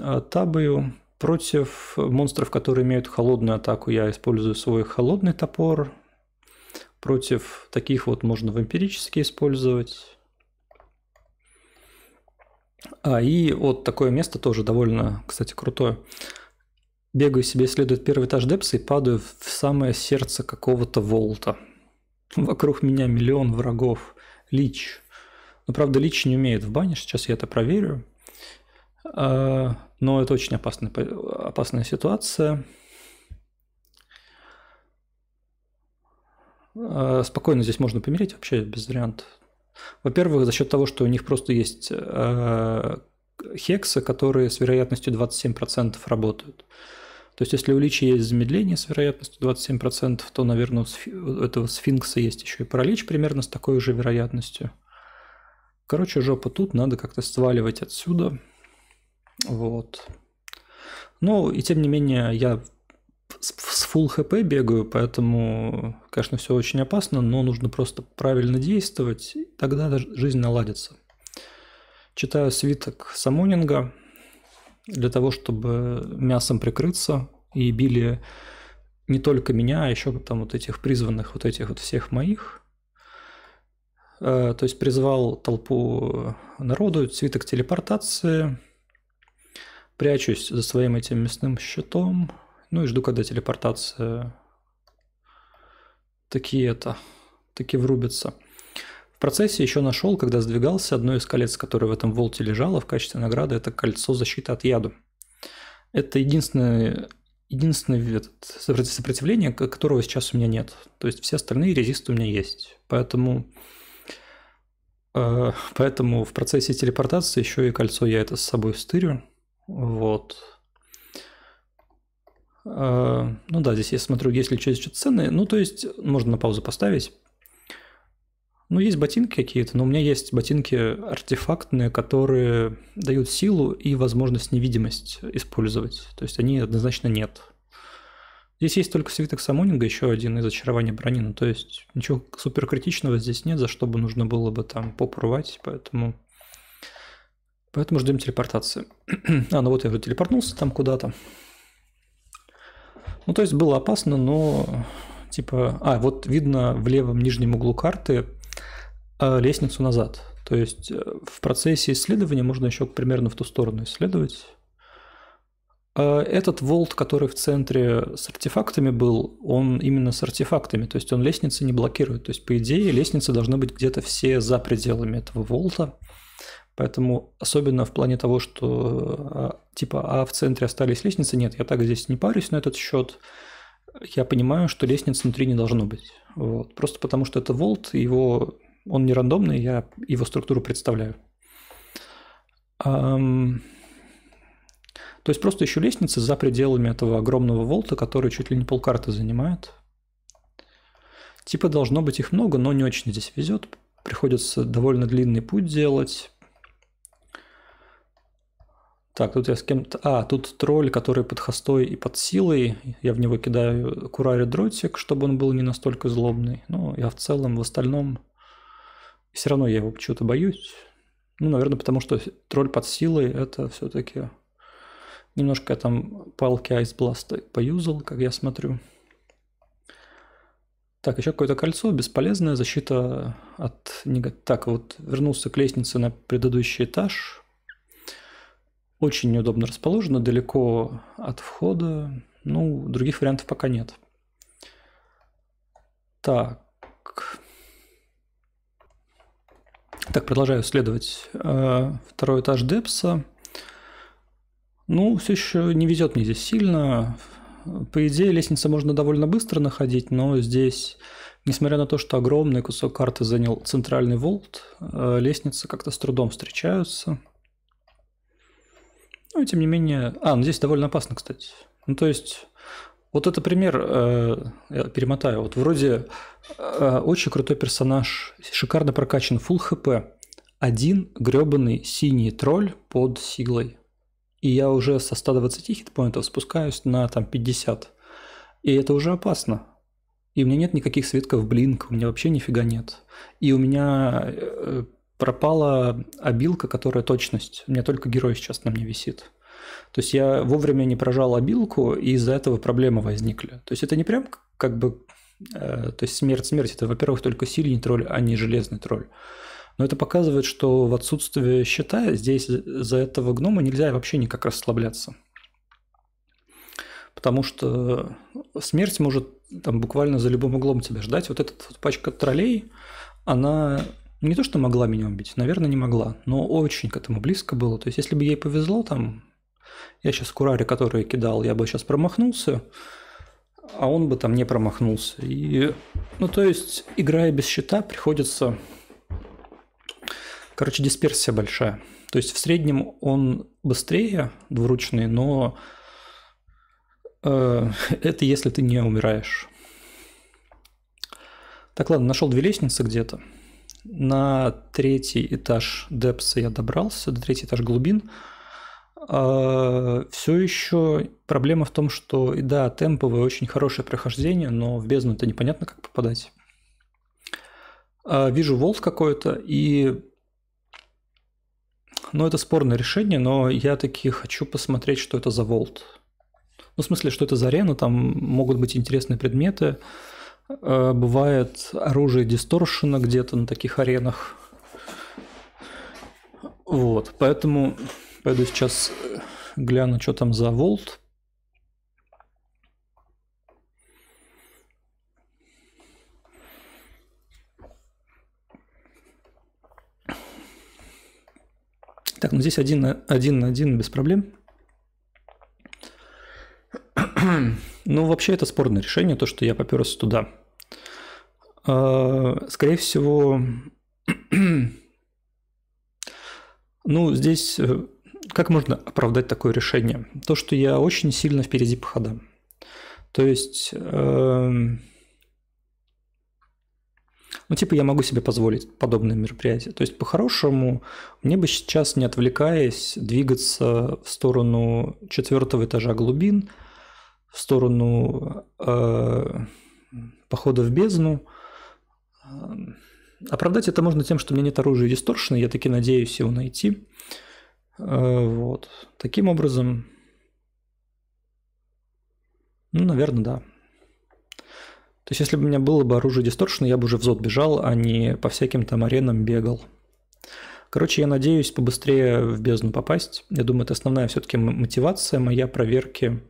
а, табаю. Против монстров, которые имеют холодную атаку, я использую свой холодный топор – Против таких вот можно в эмпирически использовать. А, и вот такое место тоже довольно, кстати, крутое. Бегаю себе, следует первый этаж депса и падаю в самое сердце какого-то волта. Вокруг меня миллион врагов. Лич. Но ну, правда, Лич не умеет в бане, сейчас я это проверю. А, но это очень опасная, опасная ситуация. Э, спокойно здесь можно помереть вообще без вариантов. Во-первых, за счет того, что у них просто есть э, хексы, которые с вероятностью 27% работают. То есть, если у Личи есть замедление с вероятностью 27%, то, наверное, у этого сфинкса есть еще и паралич примерно с такой же вероятностью. Короче, жопа тут, надо как-то сваливать отсюда. Вот. Ну, и тем не менее, я с full хп бегаю, поэтому, конечно, все очень опасно, но нужно просто правильно действовать, тогда жизнь наладится. Читаю свиток Самонинга для того, чтобы мясом прикрыться, и били не только меня, а еще там вот этих призванных, вот этих вот всех моих. Э, то есть призвал толпу народу, свиток телепортации, прячусь за своим этим мясным щитом – ну и жду, когда телепортация такие это, такие врубится. В процессе еще нашел, когда сдвигался, одно из колец, которое в этом волте лежало в качестве награды, это кольцо защиты от яду. Это единственное, единственное этот, сопротивление, которого сейчас у меня нет. То есть все остальные резисты у меня есть. Поэтому, э, поэтому в процессе телепортации еще и кольцо я это с собой стырю. Вот. А, ну да, здесь я смотрю, если что-то что ценное. Ну, то есть, можно на паузу поставить. Ну, есть ботинки какие-то, но у меня есть ботинки артефактные, которые дают силу и возможность невидимость использовать. То есть они однозначно нет. Здесь есть только свиток Самонинга, еще один из очарования брони. Ну, то есть ничего суперкритичного здесь нет, за что бы нужно было бы там попрувать, поэтому... Поэтому ждем телепортации. а, ну вот я уже телепортнулся там куда-то. Ну, то есть было опасно, но типа... А, вот видно в левом нижнем углу карты э, лестницу назад. То есть э, в процессе исследования можно еще примерно в ту сторону исследовать. Э, этот волт, который в центре с артефактами был, он именно с артефактами, то есть он лестницы не блокирует. То есть, по идее, лестницы должны быть где-то все за пределами этого волта. Поэтому особенно в плане того, что э, типа, а в центре остались лестницы, нет, я так здесь не парюсь на этот счет. Я понимаю, что лестниц внутри не должно быть. Вот. Просто потому что это волт, его, он не рандомный, я его структуру представляю. Um... То есть просто еще лестницы за пределами этого огромного волта, который чуть ли не полкарты занимает. Типа должно быть их много, но не очень здесь везет. Приходится довольно длинный путь делать. Так, тут я с кем-то... А, тут тролль, который под хостой и под силой. Я в него кидаю курари дротик, чтобы он был не настолько злобный. Ну, я в целом, в остальном... Все равно я его почему-то боюсь. Ну, наверное, потому что тролль под силой это все-таки... Немножко я там палки айсбласта поюзал, как я смотрю. Так, еще какое-то кольцо, бесполезная защита от... Так, вот вернулся к лестнице на предыдущий этаж. Очень неудобно расположено, далеко от входа. Ну, других вариантов пока нет. Так. Так, продолжаю следовать. Э, второй этаж Депса. Ну, все еще не везет мне здесь сильно. По идее, лестница можно довольно быстро находить, но здесь, несмотря на то, что огромный кусок карты занял центральный волт, э, лестницы как-то с трудом встречаются. Ну, тем не менее... А, ну здесь довольно опасно, кстати. Ну, то есть... Вот это пример, э, я перемотаю, вот вроде э, очень крутой персонаж, шикарно прокачан, full хп, один гребаный синий тролль под силой. И я уже со 120 хитпоинтов спускаюсь на там 50. И это уже опасно. И у меня нет никаких свитков блинк, у меня вообще нифига нет. И у меня э, пропала обилка, которая точность. У меня только герой сейчас на мне висит. То есть я вовремя не прожал обилку, и из-за этого проблемы возникли. То есть это не прям как бы... Э, то есть смерть смерть это, во-первых, только сильный тролль, а не железный тролль. Но это показывает, что в отсутствии щита здесь за этого гнома нельзя вообще никак расслабляться. Потому что смерть может там буквально за любым углом тебя ждать. Вот эта вот пачка троллей, она не то, что могла меня убить, наверное, не могла, но очень к этому близко было. То есть, если бы ей повезло, там, я сейчас курари, который кидал, я бы сейчас промахнулся, а он бы там не промахнулся. И, ну, то есть, играя без щита, приходится... Короче, дисперсия большая. То есть, в среднем он быстрее двуручный, но э, это если ты не умираешь. Так, ладно, нашел две лестницы где-то. На третий этаж Депса я добрался, до третий этаж глубин. А, все еще проблема в том, что, да, темповое очень хорошее прохождение, но в бездну это непонятно, как попадать. А, вижу волк какой-то, и... Ну, это спорное решение, но я таки хочу посмотреть, что это за волт. Ну, в смысле, что это за арена, там могут быть интересные предметы. Э, бывает оружие дисторшена где-то на таких аренах. Вот, поэтому пойду сейчас э, гляну, что там за волт. Так, ну здесь один на один, на один без проблем. Ну, вообще это спорное решение, то, что я поперся туда. А, скорее всего, ну, здесь э, как можно оправдать такое решение? То, что я очень сильно впереди по ходам. То есть, эм, ну, типа, я могу себе позволить подобные мероприятия. То есть, по-хорошему, мне бы сейчас, не отвлекаясь, двигаться в сторону четвертого этажа глубин – в сторону э, похода в бездну. Э, оправдать это можно тем, что у меня нет оружия дисторшена, я таки надеюсь его найти. Э, вот. Таким образом, ну, наверное, да. То есть, если бы у меня было бы оружие дисторшена, я бы уже в зод бежал, а не по всяким там аренам бегал. Короче, я надеюсь побыстрее в бездну попасть. Я думаю, это основная все-таки мотивация моя проверки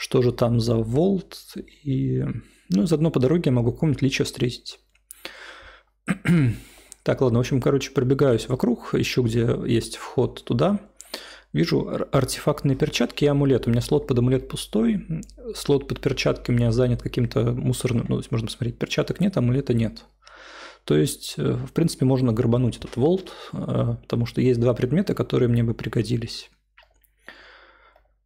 что же там за волт, и ну, заодно по дороге я могу какого-нибудь лича встретить. так, ладно, в общем, короче, пробегаюсь вокруг, ищу, где есть вход туда. Вижу артефактные перчатки и амулет. У меня слот под амулет пустой. Слот под перчатки у меня занят каким-то мусорным. Ну, то есть можно посмотреть, перчаток нет, амулета нет. То есть, э, в принципе, можно горбануть этот волт, э, потому что есть два предмета, которые мне бы пригодились.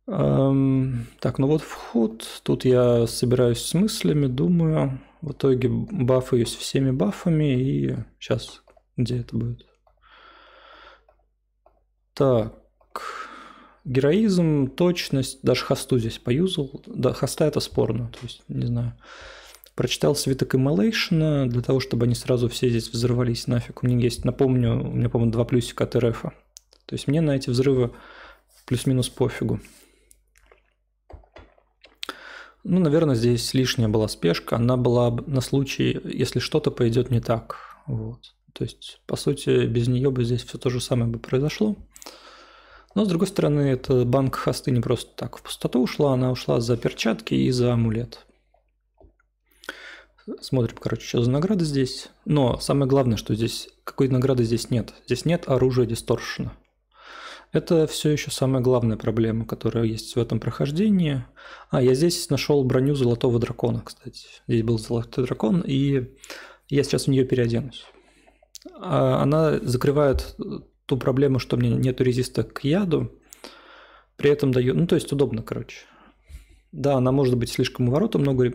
Эм, так, ну вот вход. Тут я собираюсь с мыслями, думаю. В итоге бафаюсь всеми бафами. И сейчас, где это будет? Так. Героизм, точность, даже хосту здесь поюзал. Да, хоста это спорно, то есть, не знаю. Прочитал свиток Immolation для того, чтобы они сразу все здесь взорвались нафиг. У меня есть, напомню, у меня, по-моему, два плюсика от РФ. То есть мне на эти взрывы плюс-минус пофигу. Ну, наверное, здесь лишняя была спешка. Она была на случай, если что-то пойдет не так. Вот. То есть, по сути, без нее бы здесь все то же самое бы произошло. Но, с другой стороны, это банк хосты не просто так в пустоту ушла, она ушла за перчатки и за амулет. Смотрим, короче, что за награды здесь. Но самое главное, что здесь... Какой награды здесь нет? Здесь нет оружия дисторшена. Это все еще самая главная проблема, которая есть в этом прохождении. А, я здесь нашел броню золотого дракона, кстати. Здесь был золотой дракон, и я сейчас в нее переоденусь. А, она закрывает ту проблему, что у меня нет резиста к яду, при этом даю... Ну, то есть удобно, короче. Да, она может быть слишком уворота, много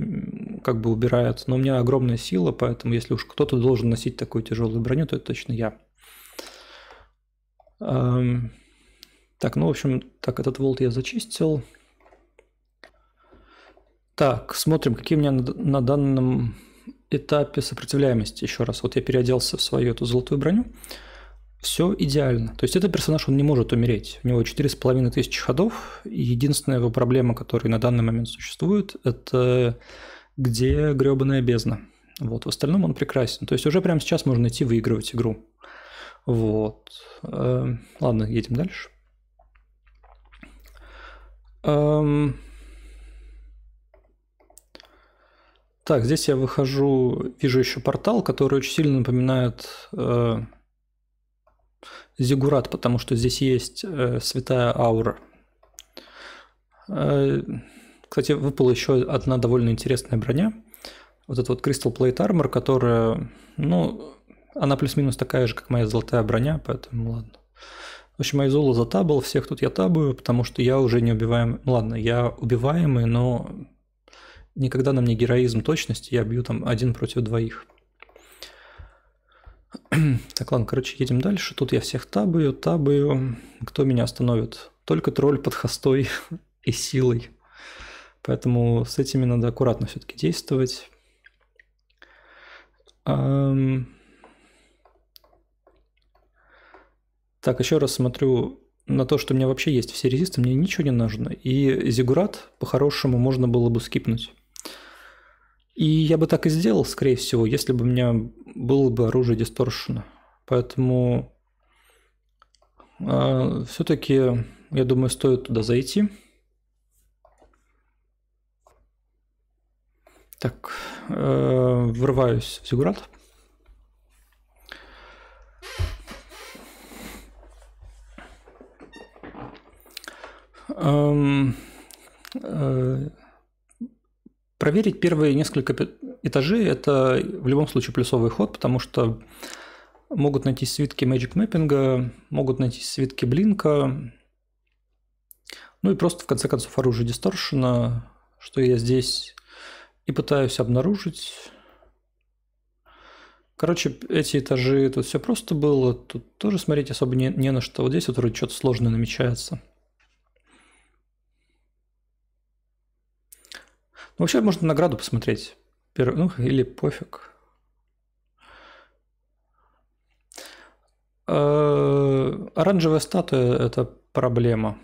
как бы убирает, но у меня огромная сила, поэтому если уж кто-то должен носить такую тяжелую броню, то это точно я. Так, ну, в общем, так, этот волт я зачистил. Так, смотрим, какие у меня на, данном этапе сопротивляемости. Еще раз, вот я переоделся в свою эту золотую броню. Все идеально. То есть этот персонаж, он не может умереть. У него 4500 ходов. единственная его проблема, которая на данный момент существует, это где гребаная бездна. Вот, в остальном он прекрасен. То есть уже прямо сейчас можно идти выигрывать игру. Вот. Э, ладно, едем дальше. Эм... Так, здесь я выхожу, вижу еще портал, который очень сильно напоминает э, Зигурат, потому что здесь есть э, святая аура. Э, кстати, выпала еще одна довольно интересная броня. Вот эта вот Crystal Plate Armor, которая, ну, она плюс-минус такая же, как моя золотая броня, поэтому ладно. В общем, Айзола затабал, всех тут я табую, потому что я уже не убиваем, ну ладно, я убиваемый, но никогда на мне героизм точности, я бью там один против двоих. Так, ладно, короче, едем дальше. Тут я всех табую, табую, Кто меня остановит? Только тролль под хостой и силой. Поэтому с этими надо аккуратно все-таки действовать. Um... Так, еще раз смотрю на то, что у меня вообще есть все резисты, мне ничего не нужно. И Зигурат по-хорошему можно было бы скипнуть. И я бы так и сделал, скорее всего, если бы у меня было бы оружие дисторшена. Поэтому э, а, все-таки, я думаю, стоит туда зайти. Так, э, врываюсь в Зигурат. Эм, э, проверить первые несколько этажей – это в любом случае плюсовый ход, потому что могут найти свитки Magic Mapping, могут найти свитки Блинка, ну и просто в конце концов оружие дисторшена, что я здесь и пытаюсь обнаружить. Короче, эти этажи, тут все просто было, тут тоже смотреть особо не, не на что. Вот здесь вот вроде что-то сложное намечается. Ну, вообще можно награду посмотреть. Ну, или пофиг. Э, оранжевая статуя – это проблема.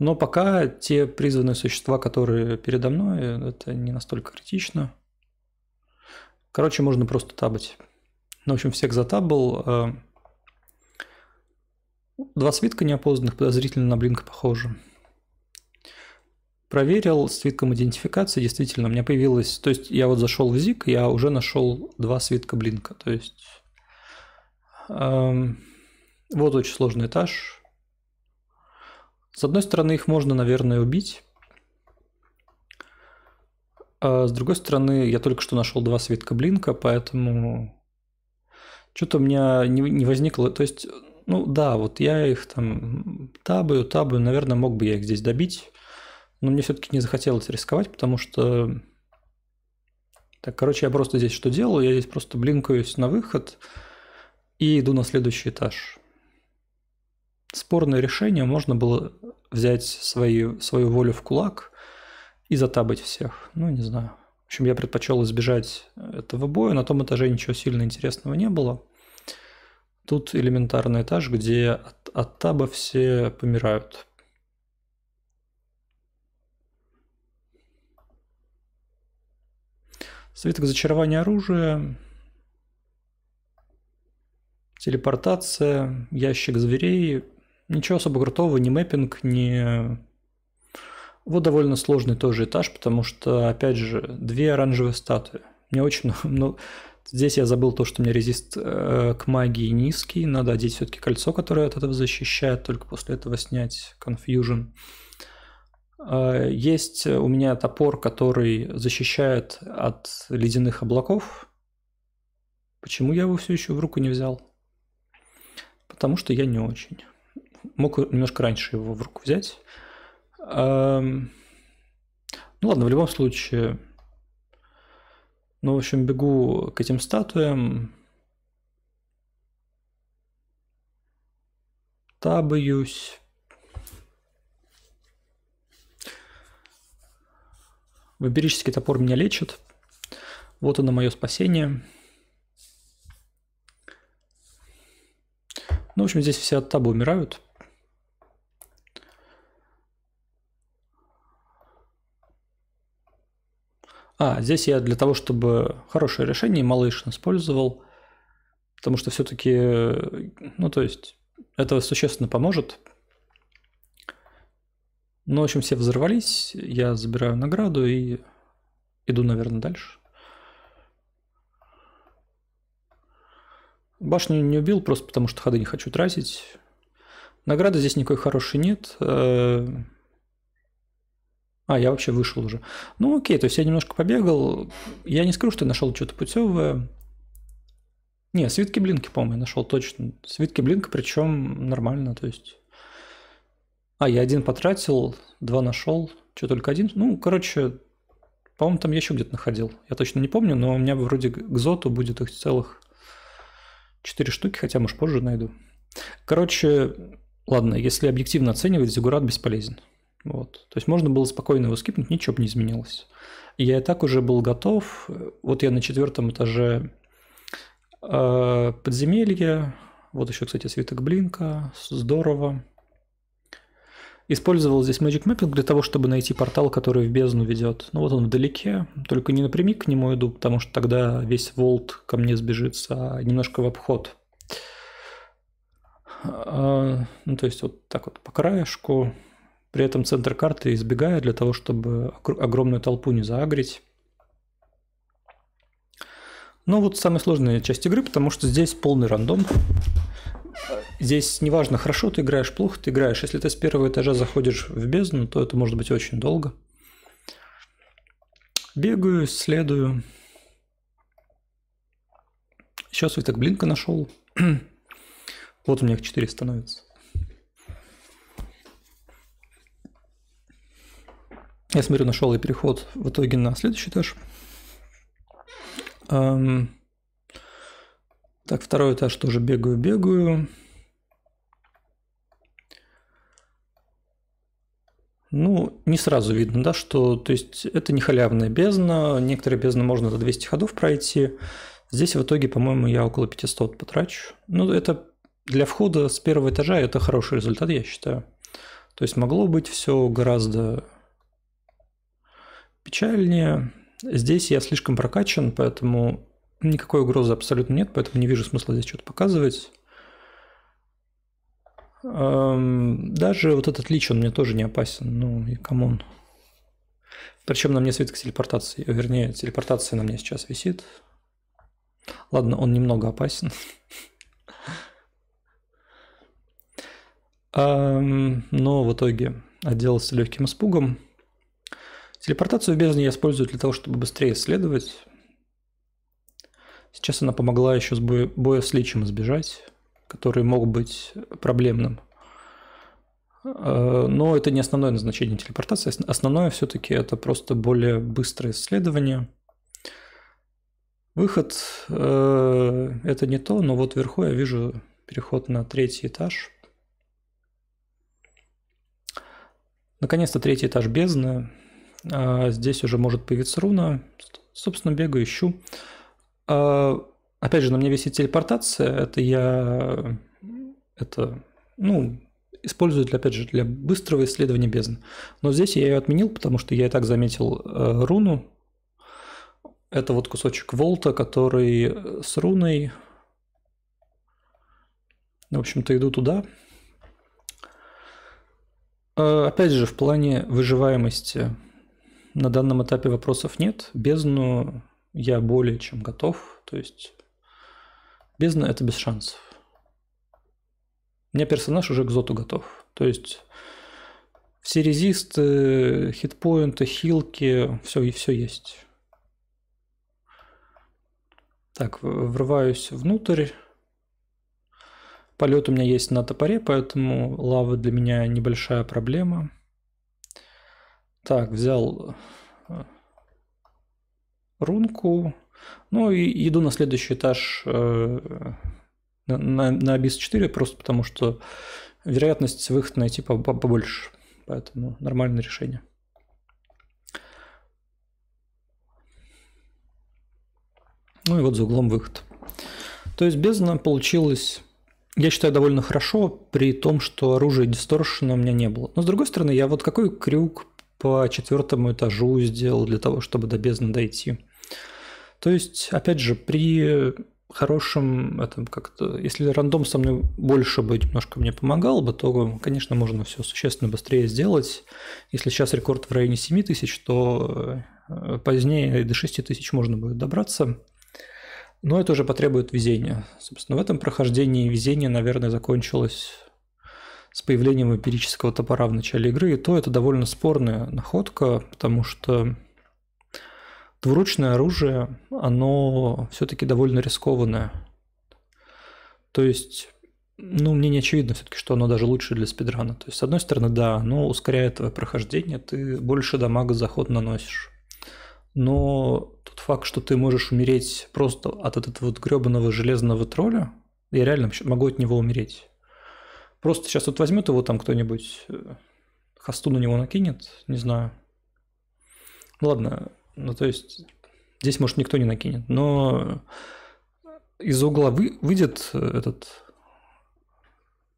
Но пока те призванные существа, которые передо мной, это не настолько критично. Короче, можно просто табать. Ну, в общем, всех затабл. Э. Два свитка неопознанных подозрительно на блинка похожи проверил свитком идентификации, действительно, у меня появилось... То есть я вот зашел в ЗИК, я уже нашел два свитка блинка. То есть эм, вот очень сложный этаж. С одной стороны, их можно, наверное, убить. А с другой стороны, я только что нашел два свитка блинка, поэтому что-то у меня не, не возникло... То есть, ну да, вот я их там табую, табую, наверное, мог бы я их здесь добить но мне все-таки не захотелось рисковать, потому что... Так, короче, я просто здесь что делаю? Я здесь просто блинкаюсь на выход и иду на следующий этаж. Спорное решение, можно было взять свою, свою волю в кулак и затабать всех. Ну, не знаю. В общем, я предпочел избежать этого боя. На том этаже ничего сильно интересного не было. Тут элементарный этаж, где от, от таба все помирают. Свиток зачарования оружия. Телепортация, ящик зверей. Ничего особо крутого, ни мэппинг, ни... Вот довольно сложный тоже этаж, потому что, опять же, две оранжевые статуи. Мне очень много... Ну, здесь я забыл то, что у меня резист э, к магии низкий. Надо одеть все-таки кольцо, которое от этого защищает, только после этого снять Confusion. Э, есть э, у меня топор, который защищает от ледяных облаков. Почему я его все еще в руку не взял? Потому что я не очень. Мог немножко раньше его в руку взять. Эм, ну ладно, в любом случае. Ну, в общем, бегу к этим статуям. Табаюсь Вампирический топор меня лечит. Вот оно мое спасение. Ну, в общем, здесь все от таба умирают. А, здесь я для того, чтобы хорошее решение, малыш использовал, потому что все-таки, ну то есть, это существенно поможет, ну, в общем, все взорвались, я забираю награду и иду, наверное, дальше. Башню не убил, просто потому что ходы не хочу тратить. Награды здесь никакой хорошей нет. Э, а, я вообще вышел уже. Ну окей, то есть я немножко побегал. Я не скажу, что я нашел что-то путевое. Не, свитки блинки, по-моему, я нашел точно. Свитки блинка, причем нормально, то есть а, я один потратил, два нашел. Что, только один? Ну, короче, по-моему, там я еще где-то находил. Я точно не помню, но у меня вроде к зоту будет их целых четыре штуки, хотя, может, позже найду. Короче, ладно, если объективно оценивать, Зигурат бесполезен. Вот. То есть можно было спокойно его скипнуть, ничего бы не изменилось. я и так уже был готов. Вот я на четвертом этаже э, подземелья. Вот еще, кстати, свиток Блинка. Здорово. Использовал здесь Magic Mapping для того, чтобы найти портал, который в бездну ведет. Ну вот он вдалеке, только не напрямик к нему иду, потому что тогда весь волт ко мне сбежится, а немножко в обход. А, ну то есть вот так вот по краешку, при этом центр карты избегая для того, чтобы огромную толпу не заагрить. Ну вот самая сложная часть игры, потому что здесь полный рандом. Здесь неважно, хорошо ты играешь, плохо ты играешь. Если ты с первого этажа заходишь в бездну, то это может быть очень долго. Бегаю, следую. Сейчас я так блинка нашел. вот у меня их 4 становится. Я смотрю, нашел и переход в итоге на следующий этаж. Эм, так, второй этаж тоже бегаю-бегаю. Ну, не сразу видно, да, что, то есть, это не халявная бездна, некоторые бездны можно до 200 ходов пройти. Здесь в итоге, по-моему, я около 500 потрачу. Ну, это для входа с первого этажа это хороший результат, я считаю. То есть, могло быть все гораздо печальнее. Здесь я слишком прокачан, поэтому Никакой угрозы абсолютно нет, поэтому не вижу смысла здесь что-то показывать. Эм, даже вот этот лич, он мне тоже не опасен. Ну и камон. Причем на мне светка телепортации. Вернее, телепортация на мне сейчас висит. Ладно, он немного опасен. Эм, но в итоге отделался легким испугом. Телепортацию в бездне я использую для того, чтобы быстрее исследовать. Сейчас она помогла еще с боя, боя с Личем избежать, который мог быть проблемным. Э, но это не основное назначение телепортации. Основное все-таки это просто более быстрое исследование. Выход э, это не то, но вот вверху я вижу переход на третий этаж. Наконец-то третий этаж бездны. А здесь уже может появиться руна. Собственно, бегаю, ищу. А, опять же, на мне висит телепортация. Это я... Это, ну, использую, для, опять же, для быстрого исследования бездны. Но здесь я ее отменил, потому что я и так заметил э, руну. Это вот кусочек волта, который э, с руной... В общем-то, иду туда. Э, опять же, в плане выживаемости на данном этапе вопросов нет. Бездну я более чем готов. То есть бездна – это без шансов. У персонаж уже к зоту готов. То есть все резисты, хитпоинты, хилки, все, и все есть. Так, врываюсь внутрь. Полет у меня есть на топоре, поэтому лава для меня небольшая проблема. Так, взял э, рунку. Ну и иду на следующий этаж э, на, на обис 4, просто потому что вероятность выход найти побольше. Поэтому нормальное решение. Ну и вот за углом выход. То есть бездна получилось, я считаю, довольно хорошо, при том, что оружия дисторшена у меня не было. Но с другой стороны, я вот какой крюк по четвертому этажу сделал для того, чтобы до бездны дойти. То есть, опять же, при хорошем этом как-то, если рандом со мной больше бы немножко мне помогал бы, то, конечно, можно все существенно быстрее сделать. Если сейчас рекорд в районе 7 тысяч, то э, позднее до 6 тысяч можно будет добраться. Но это уже потребует везения. Собственно, в этом прохождении везение, наверное, закончилось с появлением эмпирического топора в начале игры. И то это довольно спорная находка, потому что двуручное оружие, оно все-таки довольно рискованное. То есть, ну, мне не очевидно все-таки, что оно даже лучше для спидрана. То есть, с одной стороны, да, оно ускоряет твое прохождение, ты больше дамага заход наносишь. Но тот факт, что ты можешь умереть просто от этого вот гребаного железного тролля, я реально могу от него умереть. Просто сейчас вот возьмет его там кто-нибудь, э, хосту на него накинет, не знаю. Ладно, ну, то есть здесь, может, никто не накинет, но из угла вы, выйдет э, этот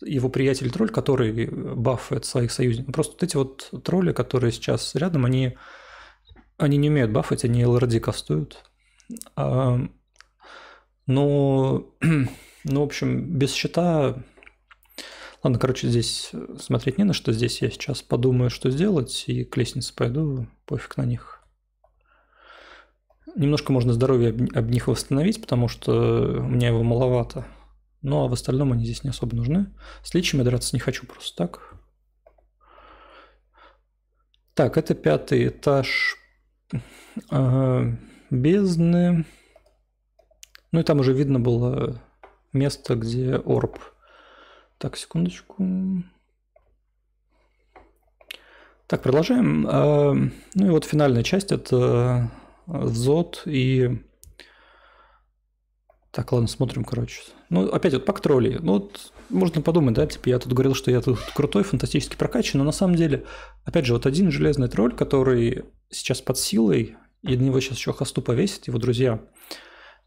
его приятель-тролль, который бафает своих союзников. Просто вот эти вот тролли, которые сейчас рядом, они, они не умеют бафать, они ЛРД кастуют. А, но, ну, в общем, без счета... Ладно, короче, здесь смотреть не на что. Здесь я сейчас подумаю, что сделать, и к лестнице пойду, пофиг на них. Немножко можно здоровье об, об них восстановить, потому что у меня его маловато. Ну а в остальном они здесь не особо нужны. С личием я драться не хочу просто так. Так, это пятый этаж э, бездны. Ну и там уже видно было место, где орб. Так, секундочку. Так, продолжаем. А, ну и вот финальная часть это Зод и... Так, ладно, смотрим, короче. Ну, опять вот пак троллей. Ну, вот можно подумать, да, типа я тут говорил, что я тут крутой, фантастически прокачан, но на самом деле, опять же, вот один железный тролль, который сейчас под силой, и на него сейчас еще хосту повесит его друзья,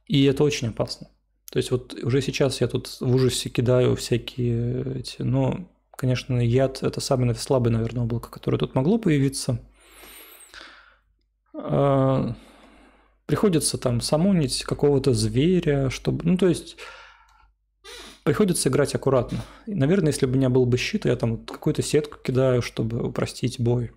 и это очень опасно. То есть вот уже сейчас я тут в ужасе кидаю всякие эти, но, конечно, яд – это самое слабое, наверное, облако, которое тут могло появиться – а, приходится там самунить какого-то зверя, чтобы... Ну, то есть приходится играть аккуратно. И, наверное, если бы у меня был бы щит, я там какую-то сетку кидаю, чтобы упростить бой.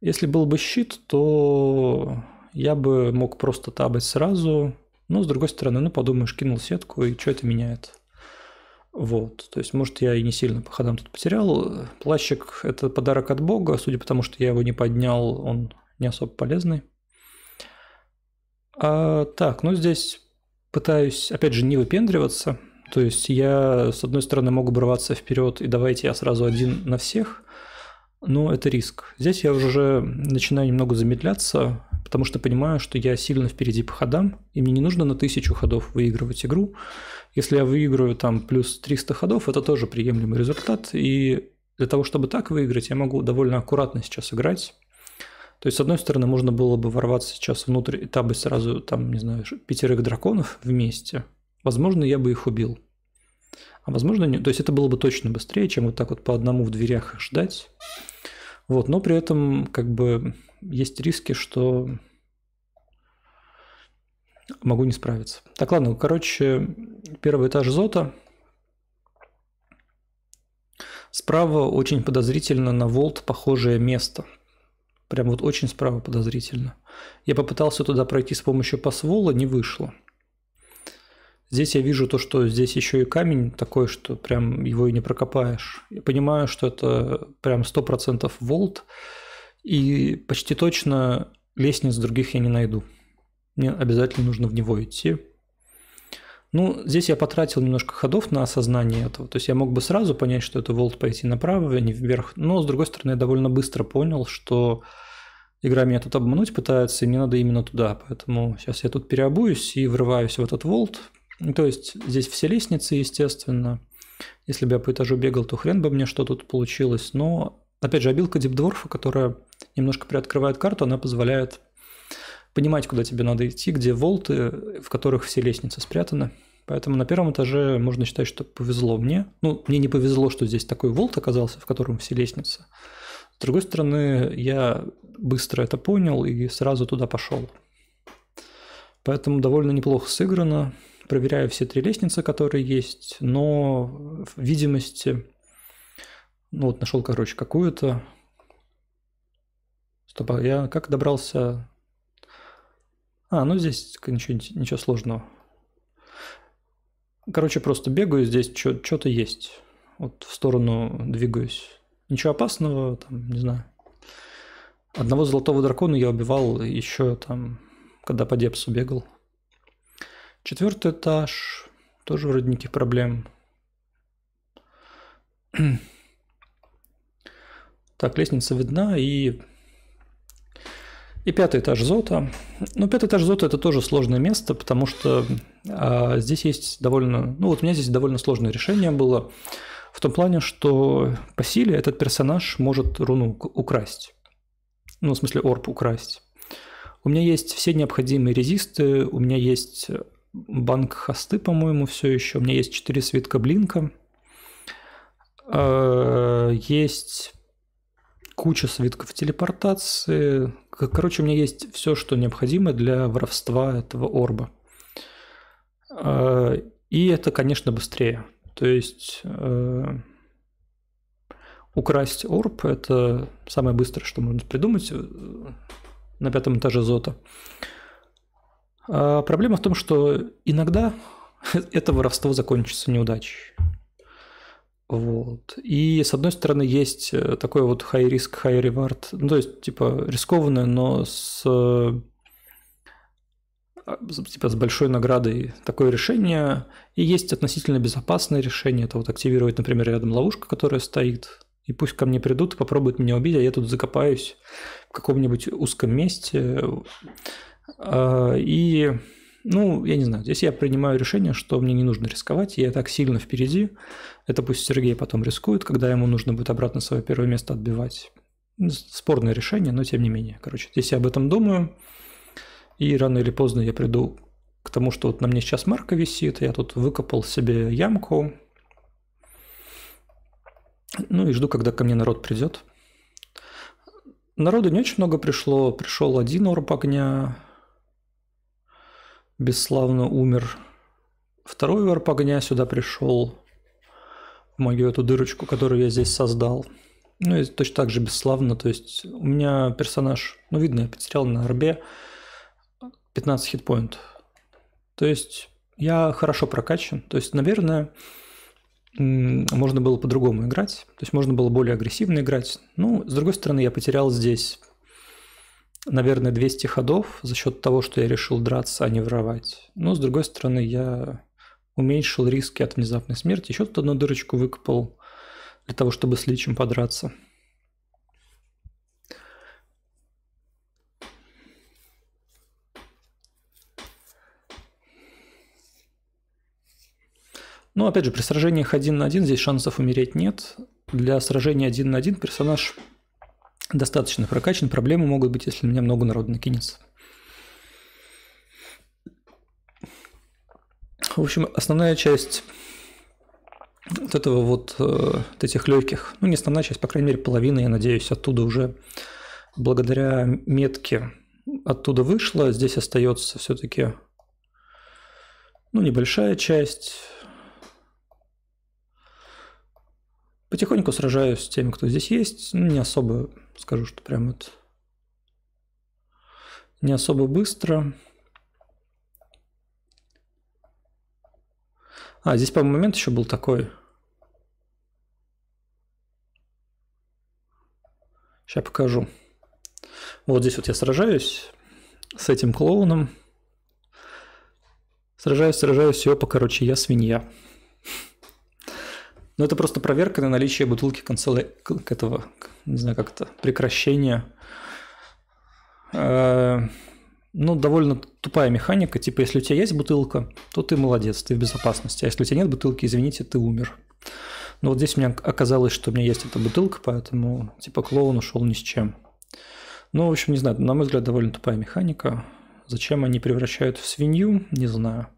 Если был бы щит, то я бы мог просто табать сразу. Но, с другой стороны, ну, подумаешь, кинул сетку, и что это меняет? Вот, то есть, может, я и не сильно по ходам тут потерял. Плащик – это подарок от Бога, судя по тому, что я его не поднял, он не особо полезный. А, так, ну здесь пытаюсь, опять же, не выпендриваться. То есть я, с одной стороны, могу бросаться вперед и давайте я сразу один на всех, но это риск. Здесь я уже начинаю немного замедляться, потому что понимаю, что я сильно впереди по ходам, и мне не нужно на тысячу ходов выигрывать игру. Если я выиграю там плюс 300 ходов, это тоже приемлемый результат, и для того, чтобы так выиграть, я могу довольно аккуратно сейчас играть, то есть, с одной стороны, можно было бы ворваться сейчас внутрь этапа сразу, там, не знаю, пятерых драконов вместе. Возможно, я бы их убил. А возможно, не... то есть это было бы точно быстрее, чем вот так вот по одному в дверях ждать. Вот, но при этом как бы есть риски, что могу не справиться. Так, ладно, короче, первый этаж Зота. Справа очень подозрительно на Волт похожее место – Прям вот очень справа подозрительно. Я попытался туда пройти с помощью посвола, не вышло. Здесь я вижу то, что здесь еще и камень такой, что прям его и не прокопаешь. Я понимаю, что это прям 100% волт, и почти точно лестниц других я не найду. Мне обязательно нужно в него идти. Ну, здесь я потратил немножко ходов на осознание этого. То есть я мог бы сразу понять, что это волт пойти направо, а не вверх. Но, с другой стороны, я довольно быстро понял, что игра меня тут обмануть пытается, и мне надо именно туда. Поэтому сейчас я тут переобуюсь и врываюсь в этот волт. То есть здесь все лестницы, естественно. Если бы я по этажу бегал, то хрен бы мне что тут получилось. Но, опять же, обилка Дипдворфа, которая немножко приоткрывает карту, она позволяет понимать, куда тебе надо идти, где волты, в которых все лестницы спрятаны. Поэтому на первом этаже можно считать, что повезло мне. Ну, мне не повезло, что здесь такой волт оказался, в котором все лестницы. С другой стороны, я быстро это понял и сразу туда пошел. Поэтому довольно неплохо сыграно. Проверяю все три лестницы, которые есть, но в видимости... Ну вот нашел, короче, какую-то. Стоп, а я как добрался? А, ну здесь ничего, ничего сложного. Короче, просто бегаю здесь, что-то есть. Вот в сторону двигаюсь. Ничего опасного, там, не знаю. Одного золотого дракона я убивал еще там, когда по депсу бегал. Четвертый этаж. Тоже вроде никаких проблем. Так, лестница видна и и пятый этаж зота. Ну, пятый этаж зота – это тоже сложное место, потому что а, здесь есть довольно… Ну, вот у меня здесь довольно сложное решение было в том плане, что по силе этот персонаж может руну украсть. Ну, в смысле, орб украсть. У меня есть все необходимые резисты, у меня есть банк хосты, по-моему, все еще, у меня есть 4 свитка блинка, а, есть куча свитков телепортации. Короче, у меня есть все, что необходимо для воровства этого орба. А, и это, конечно, быстрее. То есть э, украсть орб – это самое быстрое, что можно придумать э, на пятом этаже зота. А, проблема в том, что иногда это воровство закончится неудачей. Вот. И с одной стороны есть э, такой вот high risk, high reward, ну, то есть типа рискованное, но э, с типа с большой наградой такое решение. И есть относительно безопасное решение, это вот активировать, например, рядом ловушка, которая стоит, и пусть ко мне придут, и попробуют меня убить, а я тут закопаюсь в каком-нибудь узком месте. Э, и ну, я не знаю, здесь я принимаю решение, что мне не нужно рисковать, я так сильно впереди. Это пусть Сергей потом рискует, когда ему нужно будет обратно свое первое место отбивать. Ну, спорное решение, но тем не менее. Короче, здесь я об этом думаю, и рано или поздно я приду к тому, что вот на мне сейчас марка висит, я тут выкопал себе ямку, ну и жду, когда ко мне народ придет. Народу не очень много пришло. Пришел один орб огня, бесславно умер. Второй варп огня сюда пришел, в мою эту дырочку, которую я здесь создал. Ну и точно так же бесславно, то есть у меня персонаж, ну видно, я потерял на арбе 15 хитпоинт. То есть я хорошо прокачан, то есть, наверное, можно было по-другому играть, то есть можно было более агрессивно играть. Ну, с другой стороны, я потерял здесь наверное, 200 ходов за счет того, что я решил драться, а не воровать. Но, с другой стороны, я уменьшил риски от внезапной смерти. Еще тут одну дырочку выкопал для того, чтобы с личем подраться. Ну, опять же, при сражениях один на один здесь шансов умереть нет. Для сражения один на один персонаж достаточно прокачан, проблемы могут быть, если на меня много народу накинется. В общем, основная часть вот этого вот, э, вот этих легких, ну не основная часть, по крайней мере половина, я надеюсь, оттуда уже благодаря метке оттуда вышла. Здесь остается все-таки ну, небольшая часть, потихоньку сражаюсь с теми, кто здесь есть. Ну, не особо, скажу, что прям вот не особо быстро. А, здесь, по-моему, момент еще был такой. Сейчас покажу. Вот здесь вот я сражаюсь с этим клоуном. Сражаюсь, сражаюсь, все, короче. я свинья. Но ну, это просто проверка на наличие бутылки консоли к этого, не знаю, как то прекращения. Э, ну, довольно тупая механика. Типа, если у тебя есть бутылка, то ты молодец, ты в безопасности. А если у тебя нет бутылки, извините, ты умер. Но ну, вот здесь у меня оказалось, что у меня есть эта бутылка, поэтому типа клоун ушел ни с чем. Ну, в общем, не знаю, на мой взгляд, довольно тупая механика. Зачем они превращают в свинью, не знаю.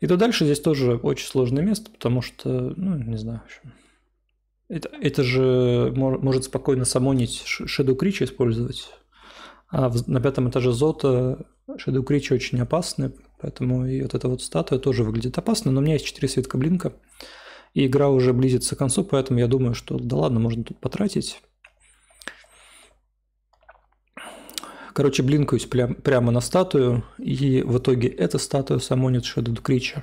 И то дальше здесь тоже очень сложное место, потому что, ну, не знаю, в общем. Это, это же может спокойно самонить Shadow Creature использовать. А в, на пятом этаже Зота Shadow Creature очень опасны, поэтому и вот эта вот статуя тоже выглядит опасно, но у меня есть 4 свитка блинка, и игра уже близится к концу, поэтому я думаю, что да ладно, можно тут потратить. Короче, блинкаюсь прям, прямо на статую, и в итоге эта статуя самонит Shadow Creature.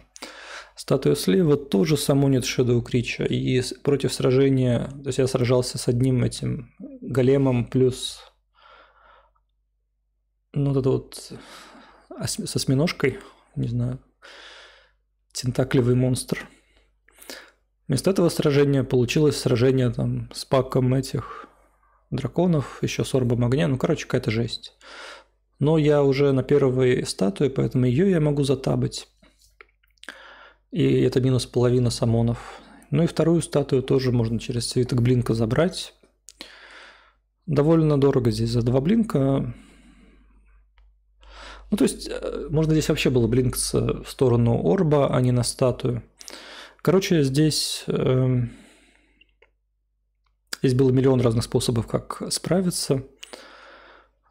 Статуя слева тоже самонит Shadow Creature, и против сражения, то есть я сражался с одним этим големом плюс ну вот это вот осьми, с осьминожкой, не знаю, тентакливый монстр. Вместо этого сражения получилось сражение там с паком этих драконов, еще с орбом огня, ну, короче, какая-то жесть. Но я уже на первой статуе, поэтому ее я могу затабать. И это минус половина самонов. Ну и вторую статую тоже можно через цветок блинка забрать. Довольно дорого здесь за два блинка. Ну, то есть, э, можно здесь вообще было блинкаться в сторону орба, а не на статую. Короче, здесь... Эм, Здесь было миллион разных способов, как справиться,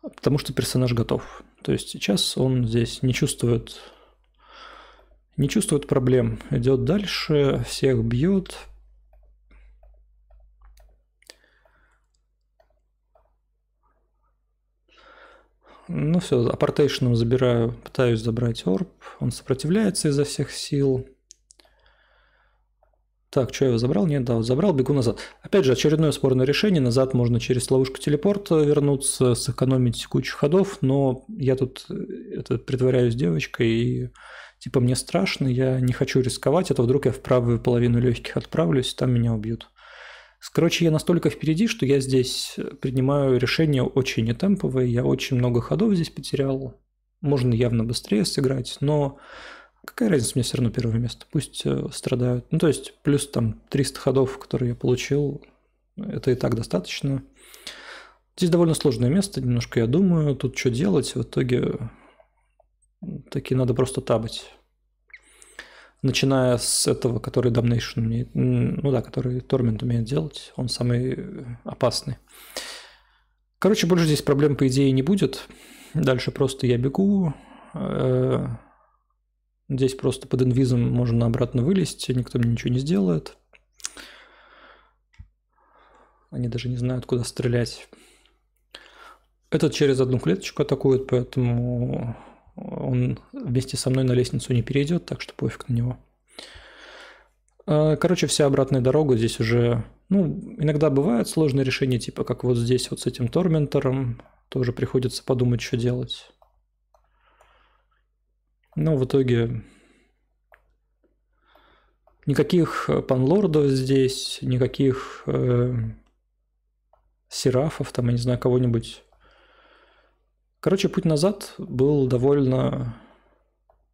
потому что персонаж готов. То есть сейчас он здесь не чувствует, не чувствует проблем, идет дальше, всех бьет. Ну все, апортейшеном забираю, пытаюсь забрать орб, он сопротивляется изо всех сил. Так, что я его забрал? Нет, да, забрал, бегу назад. Опять же, очередное спорное решение. Назад можно через ловушку телепорт э, вернуться, сэкономить кучу ходов, но я тут э, это, притворяюсь девочкой и типа мне страшно, я не хочу рисковать, а то вдруг я в правую половину легких отправлюсь, там меня убьют. Короче, я настолько впереди, что я здесь э, принимаю решение очень нетемповые, я очень много ходов здесь потерял, можно явно быстрее сыграть, но какая разница, мне все равно первое место, пусть э, страдают. Ну, то есть плюс там 300 ходов, которые я получил, это и так достаточно. Здесь довольно сложное место, немножко я думаю, тут что делать, в итоге таки надо просто табать. Начиная с этого, который Damnation умеет, ну да, который Torment умеет делать, он самый э, опасный. Короче, больше здесь проблем, по идее, не будет. Дальше просто я бегу, э, Здесь просто под инвизом можно обратно вылезть, никто мне ничего не сделает. Они даже не знают, куда стрелять. Этот через одну клеточку атакует, поэтому он вместе со мной на лестницу не перейдет, так что пофиг на него. А, короче, вся обратная дорога здесь уже... Ну, иногда бывают сложные решения, типа как вот здесь вот с этим Торментором. Тоже приходится подумать, что делать. Но в итоге никаких э, панлордов здесь, никаких э, серафов, там, я не знаю, кого-нибудь. Короче, путь назад был довольно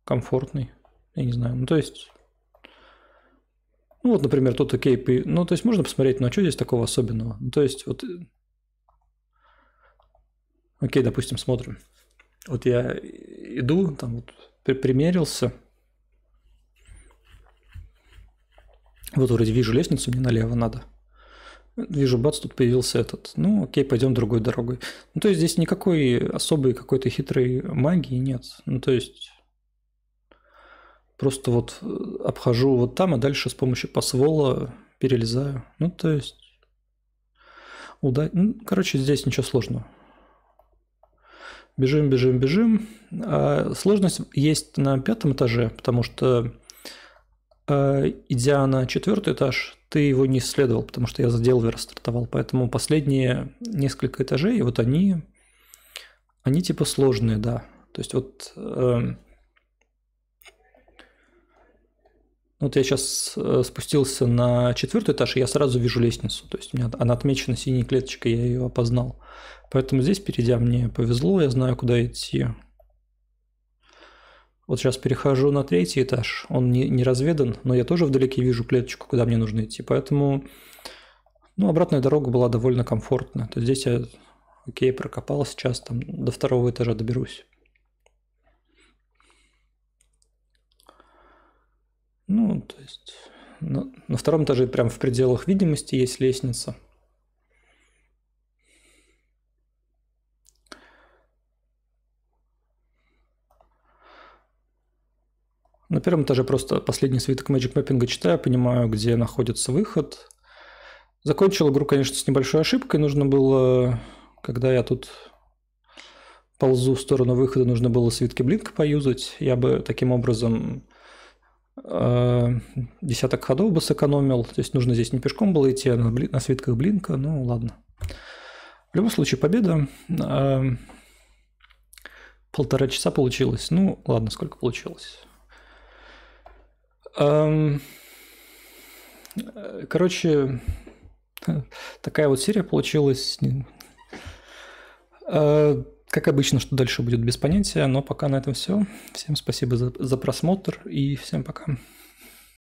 комфортный. Я не знаю, ну то есть... Ну вот, например, тот окей, ну то есть можно посмотреть, ну а что здесь такого особенного? Ну то есть вот... Э, окей, допустим, смотрим. Вот я иду, там вот примерился. Вот вроде вижу лестницу, мне налево надо. Вижу, бац, тут появился этот. Ну, окей, пойдем другой дорогой. Ну, то есть здесь никакой особой какой-то хитрой магии нет. Ну, то есть просто вот э, обхожу вот там, а дальше с помощью посвола перелезаю. Ну, то есть... Уда... Ну, короче, здесь ничего сложного бежим, бежим, бежим. А, сложность есть на пятом этаже, потому что а, идя на четвертый этаж, ты его не исследовал, потому что я за и расстартовал. Поэтому последние несколько этажей, вот они, они типа сложные, да. То есть вот... Эм, вот я сейчас э, спустился на четвертый этаж, и я сразу вижу лестницу. То есть у меня она отмечена синей клеточкой, я ее опознал. Поэтому здесь, перейдя, мне повезло, я знаю, куда идти. Вот сейчас перехожу на третий этаж, он не, не разведан, но я тоже вдалеке вижу клеточку, куда мне нужно идти. Поэтому ну, обратная дорога была довольно комфортная. То есть здесь я, окей, прокопал, сейчас там до второго этажа доберусь. Ну, то есть на, на втором этаже прям в пределах видимости есть лестница – На первом этаже просто последний свиток Magic Mapping читаю, понимаю, где находится выход. Закончил игру, конечно, с небольшой ошибкой. Нужно было, когда я тут ползу в сторону выхода, нужно было свитки Блинка поюзать. Я бы таким образом э, десяток ходов бы сэкономил. То есть нужно здесь не пешком было идти, а на, на свитках Блинка. Ну, ладно. В любом случае, победа. Э, полтора часа получилось. Ну, ладно, сколько получилось. Эм, короче, такая вот серия получилась. Э, как обычно, что дальше будет без понятия, но пока на этом все. Всем спасибо за, за просмотр и всем пока.